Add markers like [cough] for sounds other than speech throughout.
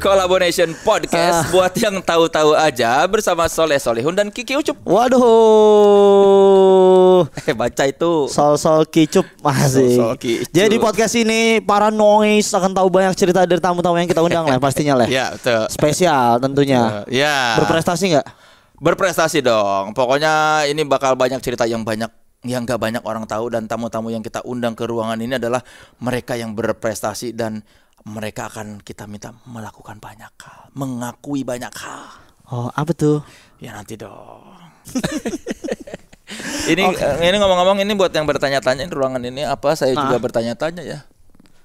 Collaboration Podcast uh. buat yang tahu-tahu aja bersama Soleh Solehun dan Kiki Ucup. Waduh. [laughs] eh baca itu. Sol Sol Kicup masih. Sol, -sol Kicup. Jadi podcast ini para noise akan tahu banyak cerita dari tamu-tamu yang kita undang lah pastinya lah. Iya, [laughs] betul. Spesial tentunya. Ya. Berprestasi nggak? Berprestasi dong. Pokoknya ini bakal banyak cerita yang banyak yang gak banyak orang tahu dan tamu-tamu yang kita undang ke ruangan ini adalah mereka yang berprestasi dan mereka akan kita minta melakukan banyak hal, mengakui banyak hal. Oh, apa tuh? Ya nanti dong. [laughs] ini okay. Eh, ini ngomong-ngomong ini buat yang bertanya-tanya ruangan ini apa? Saya nah. juga ah. bertanya-tanya ya.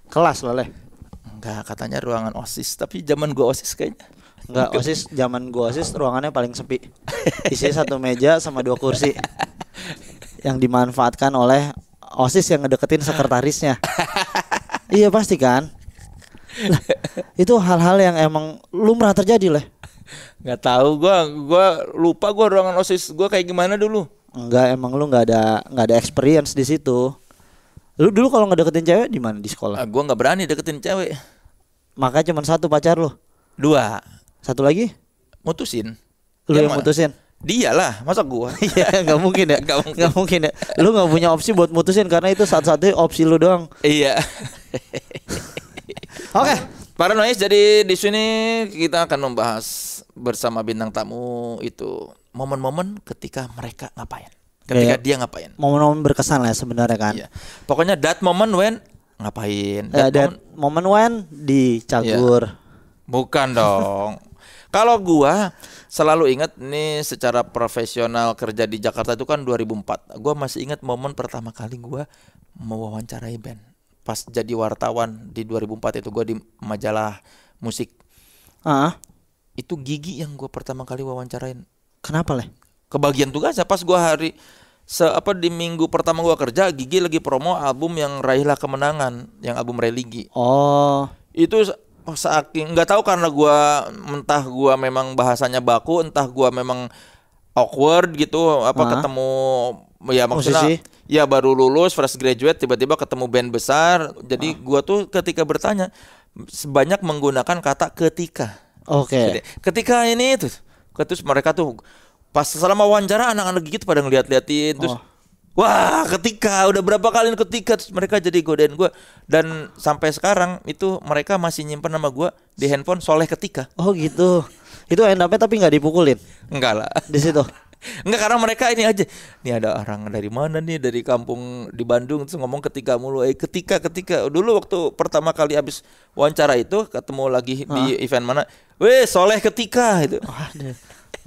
Kelas loh, leh. Enggak, katanya ruangan OSIS, tapi zaman gua OSIS kayaknya. Enggak, OSIS zaman gua OSIS ruangannya paling sepi. Isinya satu meja sama dua kursi. yang dimanfaatkan oleh OSIS yang ngedeketin sekretarisnya. [laughs] iya pasti kan? [laughs] itu hal-hal yang emang lumrah terjadi lah nggak tahu gua gua lupa gua ruangan osis gua kayak gimana dulu nggak emang lu nggak ada nggak ada experience di situ lu dulu kalau deketin cewek di mana di sekolah ah, gua gue nggak berani deketin cewek Makanya cuma satu pacar lu dua satu lagi mutusin lu ya, yang mutusin dia lah masa gua [laughs] iya nggak mungkin ya [laughs] nggak mungkin. Gak mungkin ya lu nggak punya opsi buat mutusin karena itu satu-satunya opsi lu doang iya Oke. Okay. Para noise jadi di sini kita akan membahas bersama bintang tamu itu momen-momen ketika mereka ngapain. Ketika yeah. dia ngapain. Momen-momen berkesan lah sebenarnya kan. Yeah. Pokoknya that moment when ngapain. Eh, that, uh, that moment, moment when dicagur. Yeah. Bukan dong. [laughs] Kalau gua selalu ingat nih secara profesional kerja di Jakarta itu kan 2004. Gua masih ingat momen pertama kali gua mewawancarai band pas jadi wartawan di 2004 itu gue di majalah musik. Ah. Itu Gigi yang gue pertama kali wawancarain. Kenapa leh? Kebagian tugas ya pas gue hari se apa di minggu pertama gue kerja Gigi lagi promo album yang raihlah kemenangan yang album religi. Oh. Itu saking nggak tahu karena gue mentah gue memang bahasanya baku entah gue memang awkward gitu apa ketemu ya maksudnya Musisi. ya baru lulus fresh graduate tiba-tiba ketemu band besar jadi uh. gua tuh ketika bertanya sebanyak menggunakan kata ketika oke okay. ketika ini itu, terus mereka tuh pas selama wawancara anak-anak gitu pada ngeliat-liatin terus oh. Wah, ketika udah berapa kali ketika terus mereka jadi godain gua dan sampai sekarang itu mereka masih nyimpen nama gua di handphone soleh ketika. Oh gitu. Itu end up tapi nggak dipukulin. Enggak lah. Di situ. Enggak [laughs] karena mereka ini aja. ini ada orang dari mana nih dari kampung di Bandung terus ngomong ketika mulu. Eh ketika ketika dulu waktu pertama kali habis wawancara itu ketemu lagi ha? di event mana. Weh soleh ketika itu. Waduh.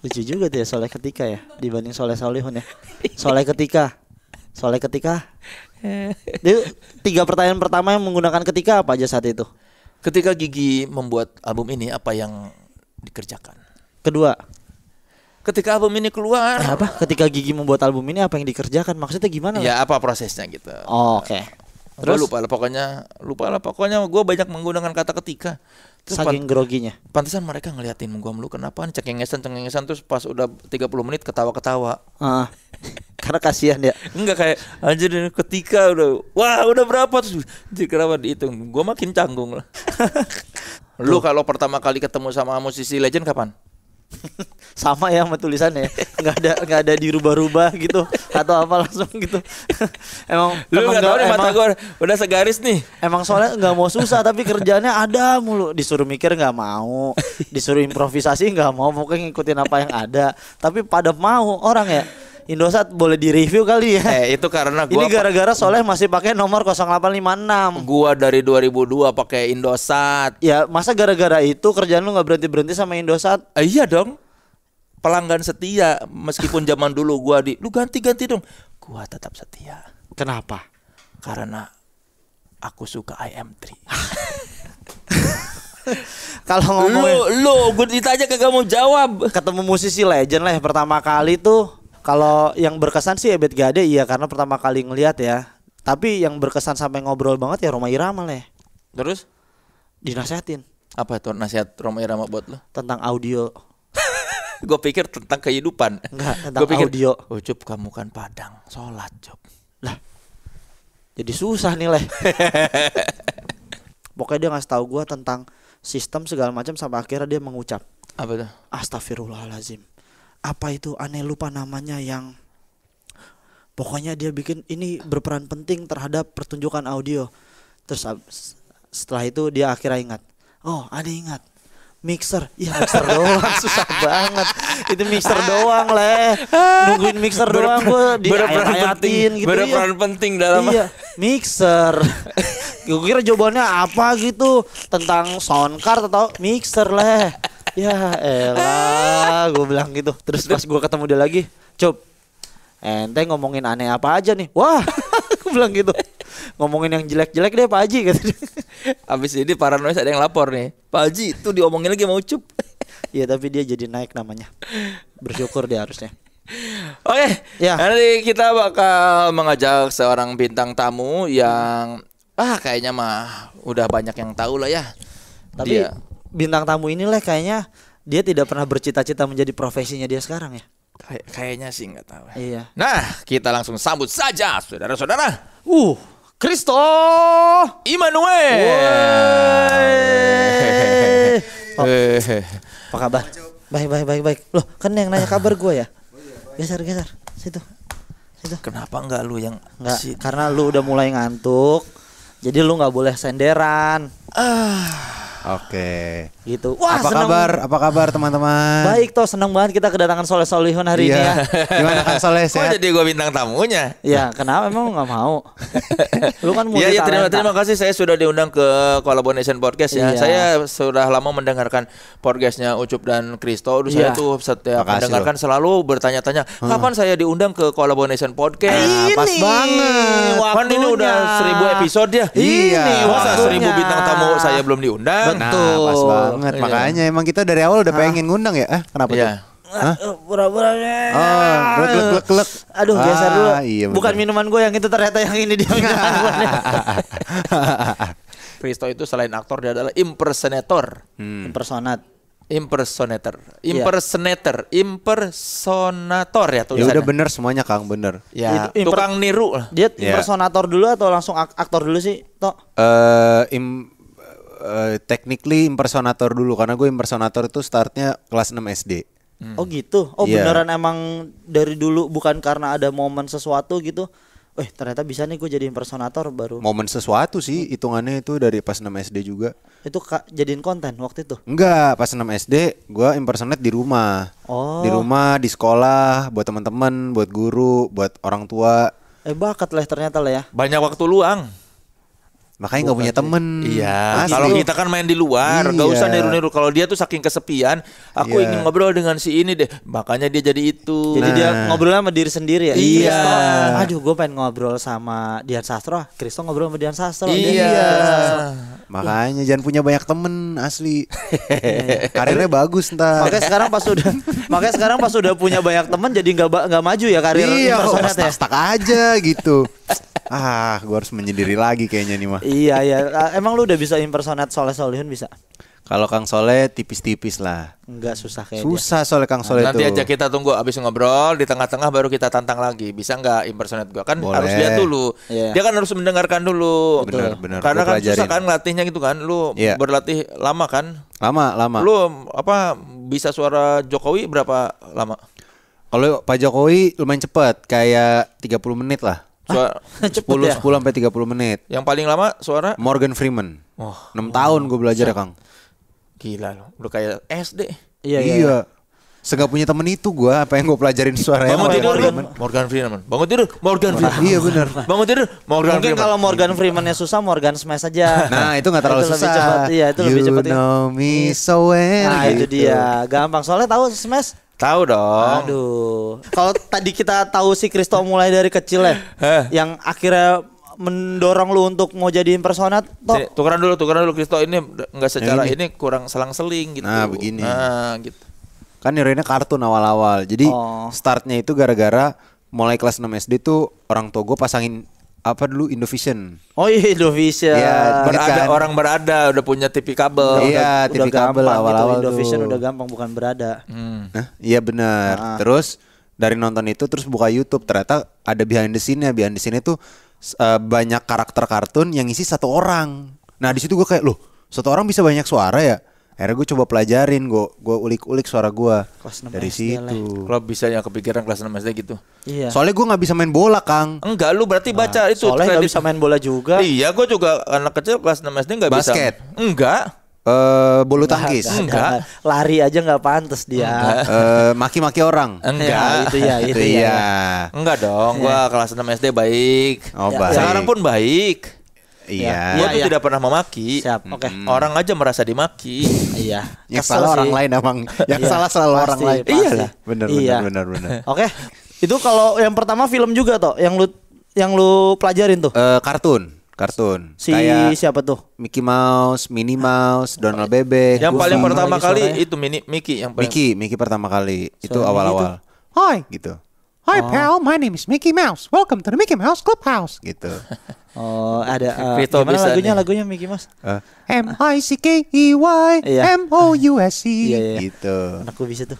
Lucu juga tuh ya soleh ketika ya dibanding soleh solihun ya. [laughs] Soleh ketika. Soleh ketika. Jadi, [laughs] tiga pertanyaan pertama yang menggunakan ketika apa aja saat itu? Ketika Gigi membuat album ini apa yang dikerjakan. Kedua, ketika album ini keluar, eh, [clears throat] apa? Ketika Gigi membuat album ini apa yang dikerjakan? Maksudnya gimana? Ya apa prosesnya gitu. Oh, Oke. Okay. Terus lupa lah pokoknya, lupa lah pokoknya gue banyak menggunakan kata ketika. Terus Saking groginya. Pantesan mereka ngeliatin gue melu kenapa cengengesan cengengesan terus pas udah 30 menit ketawa-ketawa. Ah. [laughs] karena kasihan ya. Enggak kayak anjir ketika udah wah udah berapa terus kenapa dihitung. Gue makin canggung lah. [laughs] Lu kalau pertama kali ketemu sama musisi legend kapan? [laughs] sama ya sama tulisannya nggak ada nggak ada dirubah-rubah gitu atau apa langsung gitu [laughs] emang lu emang gak, tahu emang, gue udah segaris nih emang soalnya nggak mau susah tapi kerjanya ada mulu disuruh mikir nggak mau disuruh improvisasi nggak mau mungkin ngikutin apa yang ada tapi pada mau orang ya Indosat boleh direview kali ya. Eh, itu karena gua Ini gara-gara soalnya masih pakai nomor 0856. Gua dari 2002 pakai Indosat. Ya, masa gara-gara itu kerjaan lu nggak berhenti-berhenti sama Indosat? Eh, iya dong. Pelanggan setia meskipun zaman dulu gua di lu ganti-ganti dong. Gua tetap setia. Kenapa? Karena aku suka IM3. [laughs] Kalau ngomong lu lu gue ditanya kagak mau jawab. Ketemu musisi legend lah ya, pertama kali tuh kalau yang berkesan sih Ebet Gade iya karena pertama kali ngelihat ya. Tapi yang berkesan sampai ngobrol banget ya Roma Irama leh. Ya. Terus dinasehatin. Apa itu nasihat Roma Irama buat lo? Tentang audio. [laughs] gue pikir tentang kehidupan. Enggak, tentang pikir, audio. Oh, kamu kan Padang, sholat, Cup. Lah. Jadi susah nih, leh. [laughs] Pokoknya dia ngasih tahu gue tentang sistem segala macam sampai akhirnya dia mengucap. Apa itu? Astagfirullahalazim apa itu aneh lupa namanya yang pokoknya dia bikin ini berperan penting terhadap pertunjukan audio terus setelah itu dia akhirnya ingat oh ada ingat mixer ya mixer doang [laughs] susah banget itu mixer doang leh nungguin mixer doang gue di berperan ayat penting gitu berperan ya. penting dalam iya mixer [laughs] gue kira jawabannya apa gitu tentang sound card atau mixer leh ya elah gue bilang gitu terus pas gue ketemu dia lagi cup ente ngomongin aneh apa aja nih wah [laughs] gue bilang gitu ngomongin yang jelek-jelek deh Pak Haji kata Abis ini paranoid ada yang lapor nih. Pak Haji itu diomongin lagi mau cup. [laughs] Iya tapi dia jadi naik namanya. Bersyukur dia harusnya. Oke, okay. ya. nanti kita bakal mengajak seorang bintang tamu yang ah kayaknya mah udah banyak yang tahu lah ya. Tapi dia bintang tamu inilah kayaknya dia tidak pernah bercita-cita menjadi profesinya dia sekarang ya. Kay kayaknya sih nggak tahu. Iya. Nah, kita langsung sambut saja saudara-saudara. Uh, Kristo Immanuel. Oh, apa kabar? Baik, baik, baik, baik. Loh, kan yang nanya kabar gue ya. Geser, geser. Situ. Situ. Kenapa enggak lu yang enggak? Situ. Karena lu udah mulai ngantuk. Jadi lu nggak boleh senderan. Ah. Oke. Okay. Gitu. Wah, apa seneng. kabar? Apa kabar teman-teman? Baik toh, senang banget kita kedatangan Soleh Solihun hari iya. ini ya. Gimana kan Soleh sehat? Kok jadi gue bintang tamunya? Ya, kenapa emang gak mau? [laughs] Lu kan mau Iya, ya, terima, terima kasih saya sudah diundang ke Collaboration Podcast ya. Iya. Saya sudah lama mendengarkan podcastnya Ucup dan Kristo. Dulu iya. saya tuh setiap Makasih mendengarkan lo. selalu bertanya-tanya, hmm. kapan saya diundang ke Collaboration Podcast? Nah, ini. Pas banget. Kan ini udah seribu episode ya. Iya. Ini masa seribu bintang tamu saya belum diundang? banget nah, Pas banget. Iya. Makanya emang kita dari awal udah pengen ngundang ya. Eh, kenapa iya. tuh? pura ah, eh, pura Oh, glek glek Aduh, ah, biasa dulu. Iya, Bukan minuman gue yang itu ternyata yang ini dia minuman gue. [laughs] Risto itu selain aktor dia adalah impersonator. Hmm. Impersonat. Impersonator. Iya. Impersonator. Impersonator ya tuh. Ya udah bener semuanya Kang, bener. Ya, itu, tukang niru lah. Dia yeah. impersonator dulu atau langsung aktor dulu sih, Tok? Eh, uh, im Eh, technically impersonator dulu karena gue impersonator itu startnya kelas 6 SD. Hmm. Oh gitu. Oh yeah. beneran emang dari dulu bukan karena ada momen sesuatu gitu. Eh ternyata bisa nih gue jadi impersonator baru. Momen sesuatu sih hitungannya itu dari pas 6 SD juga. Itu kak jadiin konten waktu itu? Enggak, pas 6 SD gue impersonate di rumah. Oh. Di rumah, di sekolah, buat teman-teman, buat guru, buat orang tua. Eh bakat lah ternyata lah ya. Banyak waktu luang. Makanya nggak punya temen. Iya. Oh, gitu. Kalau kita kan main di luar, nggak iya. usah niru-niru. Kalau dia tuh saking kesepian, aku iya. ingin ngobrol dengan si ini deh. Makanya dia jadi itu. Jadi dia nah. ngobrol sama diri sendiri ya. Iya. Kristo, aduh, gue pengen ngobrol sama Dian Sastro. Kristo ngobrol sama Dian Sastro. Iya. Sastro. Makanya uh. jangan punya banyak temen asli. [laughs] Karirnya bagus ntar. Makanya sekarang pas sudah, makanya sekarang pas sudah punya banyak temen jadi nggak nggak maju ya karir iya, kok, ya. aja gitu ah gua harus menyendiri lagi kayaknya nih mah iya iya ah, emang lu udah bisa impersonate Soleh Solihun bisa kalau Kang Soleh tipis-tipis lah. Enggak susah kayaknya Susah Soleh Kang Soleh itu. Nanti aja kita tunggu abis ngobrol di tengah-tengah baru kita tantang lagi. Bisa nggak impersonate gua? Kan Boleh. harus lihat dulu. Yeah. Dia kan harus mendengarkan dulu. Benar, benar. Karena kan susah kan latihnya gitu kan. Lu yeah. berlatih lama kan? Lama, lama. Lu apa bisa suara Jokowi berapa lama? Kalau Pak Jokowi lumayan cepat, kayak 30 menit lah. Suara ah, [laughs] sepuluh ya. sepuluh sampai tiga puluh menit. Yang paling lama suara Morgan Freeman. Oh, 6 oh, tahun gue belajar ya, Kang. Gila lo udah kayak SD. Iya. iya. iya. iya. Seenggak punya temen itu gue Apa yang gue pelajarin suara Bangun tidur Morgan, Morgan Freeman Bangun tidur Morgan Freeman Iya benar Bangun tidur Morgan Mungkin Freeman. kalau Morgan Freemannya susah Morgan Smash aja Nah itu nggak terlalu itu susah cepat. Iya itu you lebih cepat You ya. know me so well Nah gitu. itu dia Gampang Soalnya tahu Smash Tahu dong. Aduh. Kalau tadi kita tahu si Kristo mulai dari kecil ya, eh. yang akhirnya mendorong lu untuk mau jadiin persona tuh Tukeran dulu, tukeran dulu Kristo ini enggak secara ini. ini kurang selang-seling gitu. Nah, begini. Nah, gitu. Kan nirainya kartun awal-awal. Jadi oh. startnya itu gara-gara mulai kelas 6 SD tuh orang togo pasangin apa dulu Indovision. Oh iya Indovision. Ya, berada kan? orang berada udah punya TV kabel. Iya, TV udah kabel awal -awal gitu. Indovision udah gampang bukan berada. Hmm. iya benar. Nah. Terus dari nonton itu terus buka YouTube ternyata ada behind the scene ya Behind the scene itu uh, eh, banyak karakter kartun yang isi satu orang. Nah, di situ gua kayak, "Loh, satu orang bisa banyak suara ya?" akhirnya gue coba pelajarin gue gue ulik-ulik suara gue dari SD situ kalau ya. bisa yang kepikiran kelas enam SD gitu iya. soalnya gue nggak bisa main bola kang enggak lu berarti ah, baca nah, itu soalnya nggak bisa main bola juga iya gue juga anak kecil kelas enam SD nggak bisa basket enggak Uh, bulu tangkis enggak, enggak, enggak. lari aja nggak pantas dia maki eh, maki-maki orang [laughs] enggak ya, itu ya [laughs] itu, ya, ya. ya. enggak dong gue kelas enam SD baik oh, ya, baik sekarang pun baik Iya. Dia tuh iya. tidak pernah memaki. Siap. Oke. Okay. Orang aja merasa dimaki. iya. Yang salah sih. orang lain emang. [laughs] Yang iya. salah selalu pasti, orang lain. Pasti. lah. Bener, iya. bener, bener, bener. [laughs] Oke. Okay. Itu kalau yang pertama film juga toh, yang lu yang lu pelajarin tuh? Uh, kartun kartun si kayak siapa tuh Mickey Mouse, Minnie Mouse, Donald Bebek. Yang paling pertama kali itu Mini Mickey yang paling... Mickey, Mickey pertama kali itu awal-awal. Gitu. Hai gitu. Hi oh. pal, my name is Mickey Mouse. Welcome to the Mickey Mouse Clubhouse. Gitu. [laughs] Oh, ada uh, gimana lagunya? Nih. Lagunya Mickey Mouse. Uh. M I C K E Y iya. M O U S E. [laughs] Iya, iya. Gitu. Anakku bisa tuh.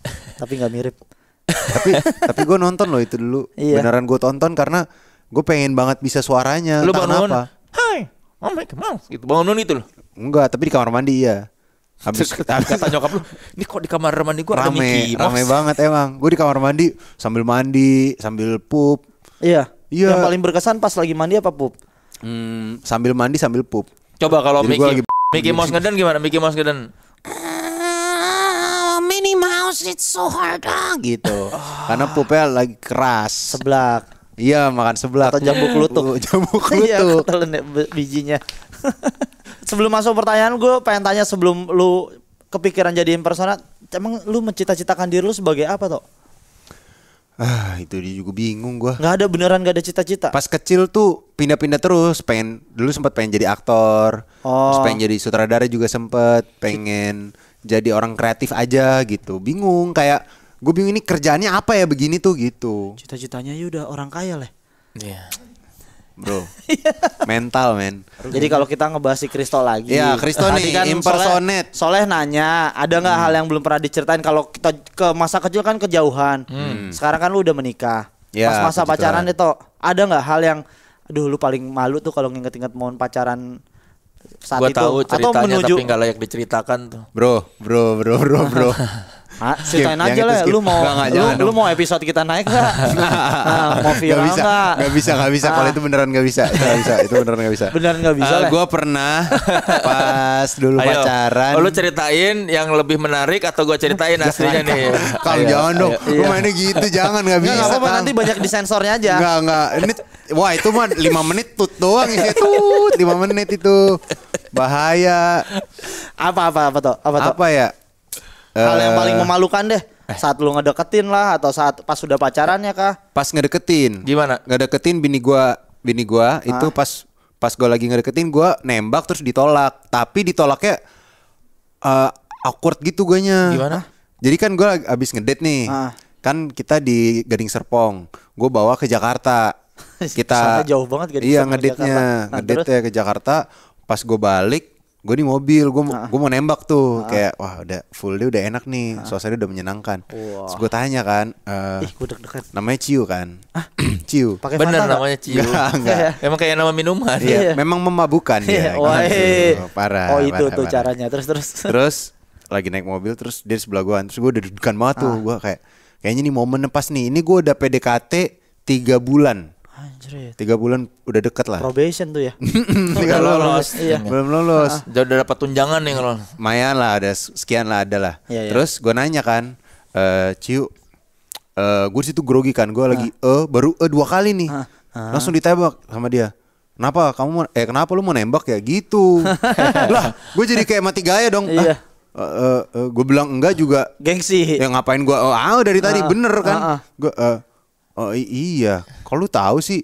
[laughs] tapi nggak mirip. tapi tapi gue nonton loh itu dulu. Iya. Beneran gue tonton karena gue pengen banget bisa suaranya. Lu bangun. Apa. Hai, I'm Mickey Mouse. Gitu bangun itu loh. Enggak, tapi di kamar mandi ya. Habis kata nyokap lu, [laughs] ini kok di kamar mandi gue rame, ada Mickey Mouse. Rame banget emang. Gue di kamar mandi sambil mandi, sambil pup. Iya. Iya. Yang paling berkesan pas lagi mandi apa pup? Hmm, sambil mandi sambil pup. Coba kalau Mickey, lagi... Mickey Mouse ngeden gimana? Mickey Mouse ngeden. Uh, Minnie Mouse it's so hard ah. gitu. Ah. Karena pupnya lagi keras. Seblak. Iya makan seblak. Atau jambu kelutuk. [laughs] jambu kelutuk. Iya, ya, bijinya. [laughs] sebelum masuk pertanyaan gue pengen tanya sebelum lu kepikiran jadi impersonat, emang lu mencita-citakan diri lu sebagai apa toh? Ah, itu dia juga bingung gue. Gak ada beneran gak ada cita-cita. Pas kecil tuh pindah-pindah terus, pengen dulu sempat pengen jadi aktor, oh. terus pengen jadi sutradara juga sempet, pengen jadi orang kreatif aja gitu. Bingung kayak gue bingung ini kerjaannya apa ya begini tuh gitu. Cita-citanya ya udah orang kaya lah. Yeah bro. [laughs] Mental men. Jadi kalau kita ngebahas si Kristo lagi. Ya Kristo nih kan impersonate. Soleh, Soleh nanya, ada nggak hmm. hal yang belum pernah diceritain kalau kita ke masa kecil kan kejauhan. Hmm. Sekarang kan lu udah menikah. Ya, Pas masa pacaran itu ada nggak hal yang, aduh lu paling malu tuh kalau nginget-inget mau pacaran saat gua itu. Tahu ceritanya atau menuju tapi nggak layak diceritakan tuh. Bro, bro, bro, bro, bro. [laughs] Ah, ceritain skip, aja lah, lu mau gak, gak, lu, lu mau episode kita naik nggak? [laughs] nah, mau viral bisa, Gak, gak bisa, gak bisa. Kalau ah. itu beneran gak bisa, gak bisa. Itu beneran gak bisa. Beneran gak bisa. Uh, eh, gue pernah [laughs] pas dulu Ayo, pacaran. Oh, lu ceritain yang lebih menarik atau gue ceritain aslinya nih? Kalau jangan dong, lu iya. mainnya gitu jangan gak bisa. Gak apa-apa nanti banyak disensornya aja. Gak gak. Ini wah itu mah 5 menit tut doang isinya tut 5 menit itu bahaya apa apa apa toh apa, toh? apa ya uh, hal yang paling eh. memalukan deh eh. saat lu ngedeketin lah atau saat pas sudah pacarannya kah pas ngedeketin gimana ngedeketin bini gua bini gua ah. itu pas pas gua lagi ngedeketin gua nembak terus ditolak tapi ditolaknya uh, awkward gitu guanya gimana jadi kan gua abis ngedet nih ah. kan kita di Gading Serpong gua bawa ke Jakarta [laughs] kita jauh banget Gading iya ngedetnya ngedet nah, ya ke Jakarta pas gue balik gue di mobil gue mau gue mau nembak tuh kayak wah udah full dia udah enak nih ah. suasananya udah menyenangkan wow. gue tanya kan uh, Ih, namanya ciu kan ah? [clears throat] ciu Pake bener fanta, namanya ciu enggak, enggak. [laughs] Iya. emang kayak nama minuman iya, iya. memang memabukan ya wah, iya, parah oh itu parah, tuh parah. caranya terus terus terus lagi naik mobil terus dia sebelah gue terus gue udah dudukan matu, banget tuh ah. gue kayak kayaknya nih momen pas nih ini gue udah PDKT tiga bulan tiga bulan udah deket lah probation tuh ya tiga [laughs] lolos iya. belum lolos ah. jauh udah dapat tunjangan nih kalau mayan lah ada sekian lah ada lah iya, iya. terus gue nanya kan e, Ciu e, eh, gue situ grogi kan gue lagi ah. eh baru eh dua kali nih uh, langsung ditembak sama dia kenapa kamu mau, eh kenapa lu mau nembak ya gitu [laughs] lah gue jadi kayak mati gaya dong iya. Uh, uh, eh, uh, gue bilang enggak juga gengsi ya ngapain gue oh, ah dari tadi uh, bener kan uh, uh. gue uh, oh iya kalau lu tahu sih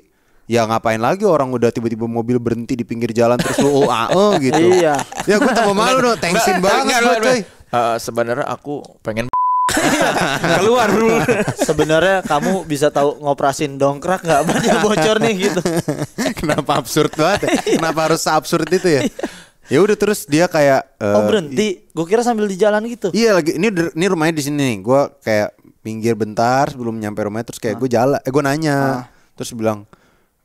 ya ngapain lagi orang udah tiba-tiba mobil berhenti di pinggir jalan terus lu oh oh [laughs] gitu. Iya. Ya gue tambah malu dong, tensin banget gue coy. Uh, sebenarnya aku pengen [laughs] [laughs] keluar dulu. Sebenarnya kamu bisa tahu ngoperasin dongkrak nggak banyak bocor nih gitu. Kenapa absurd banget? Ya? Iya. Kenapa harus absurd itu ya? Iya. Ya udah terus dia kayak uh, oh berhenti. Gue kira sambil di jalan gitu. Iya lagi ini ini rumahnya di sini nih. Gue kayak pinggir bentar sebelum nyampe rumah terus kayak ah. gue jalan. Eh gue nanya. Ah. Terus bilang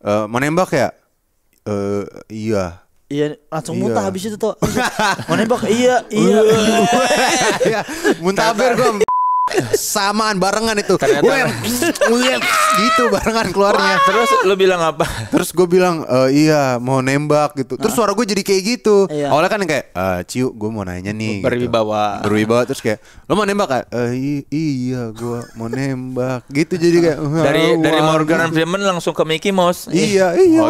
uh, eh, menembak ya? Uh, iya. Iya, langsung iya. muntah habis itu tuh. menembak, iya, iya. [laughs] iya. gue samaan barengan itu. Ternyata gue yang gitu barengan keluarnya. Terus lo bilang apa? Terus gue bilang e, iya mau nembak gitu. Terus suara gue jadi kayak gitu. Iya. Awalnya kan kayak e, Ciu gue mau nanya nih. Gitu. Berwibawa. Gitu. Berwibawa terus kayak lo mau nembak kan? E, iya gue mau nembak gitu jadi kayak dari wow, dari Morgan gitu. Freeman langsung ke Mickey Mouse. Iya, oh, iya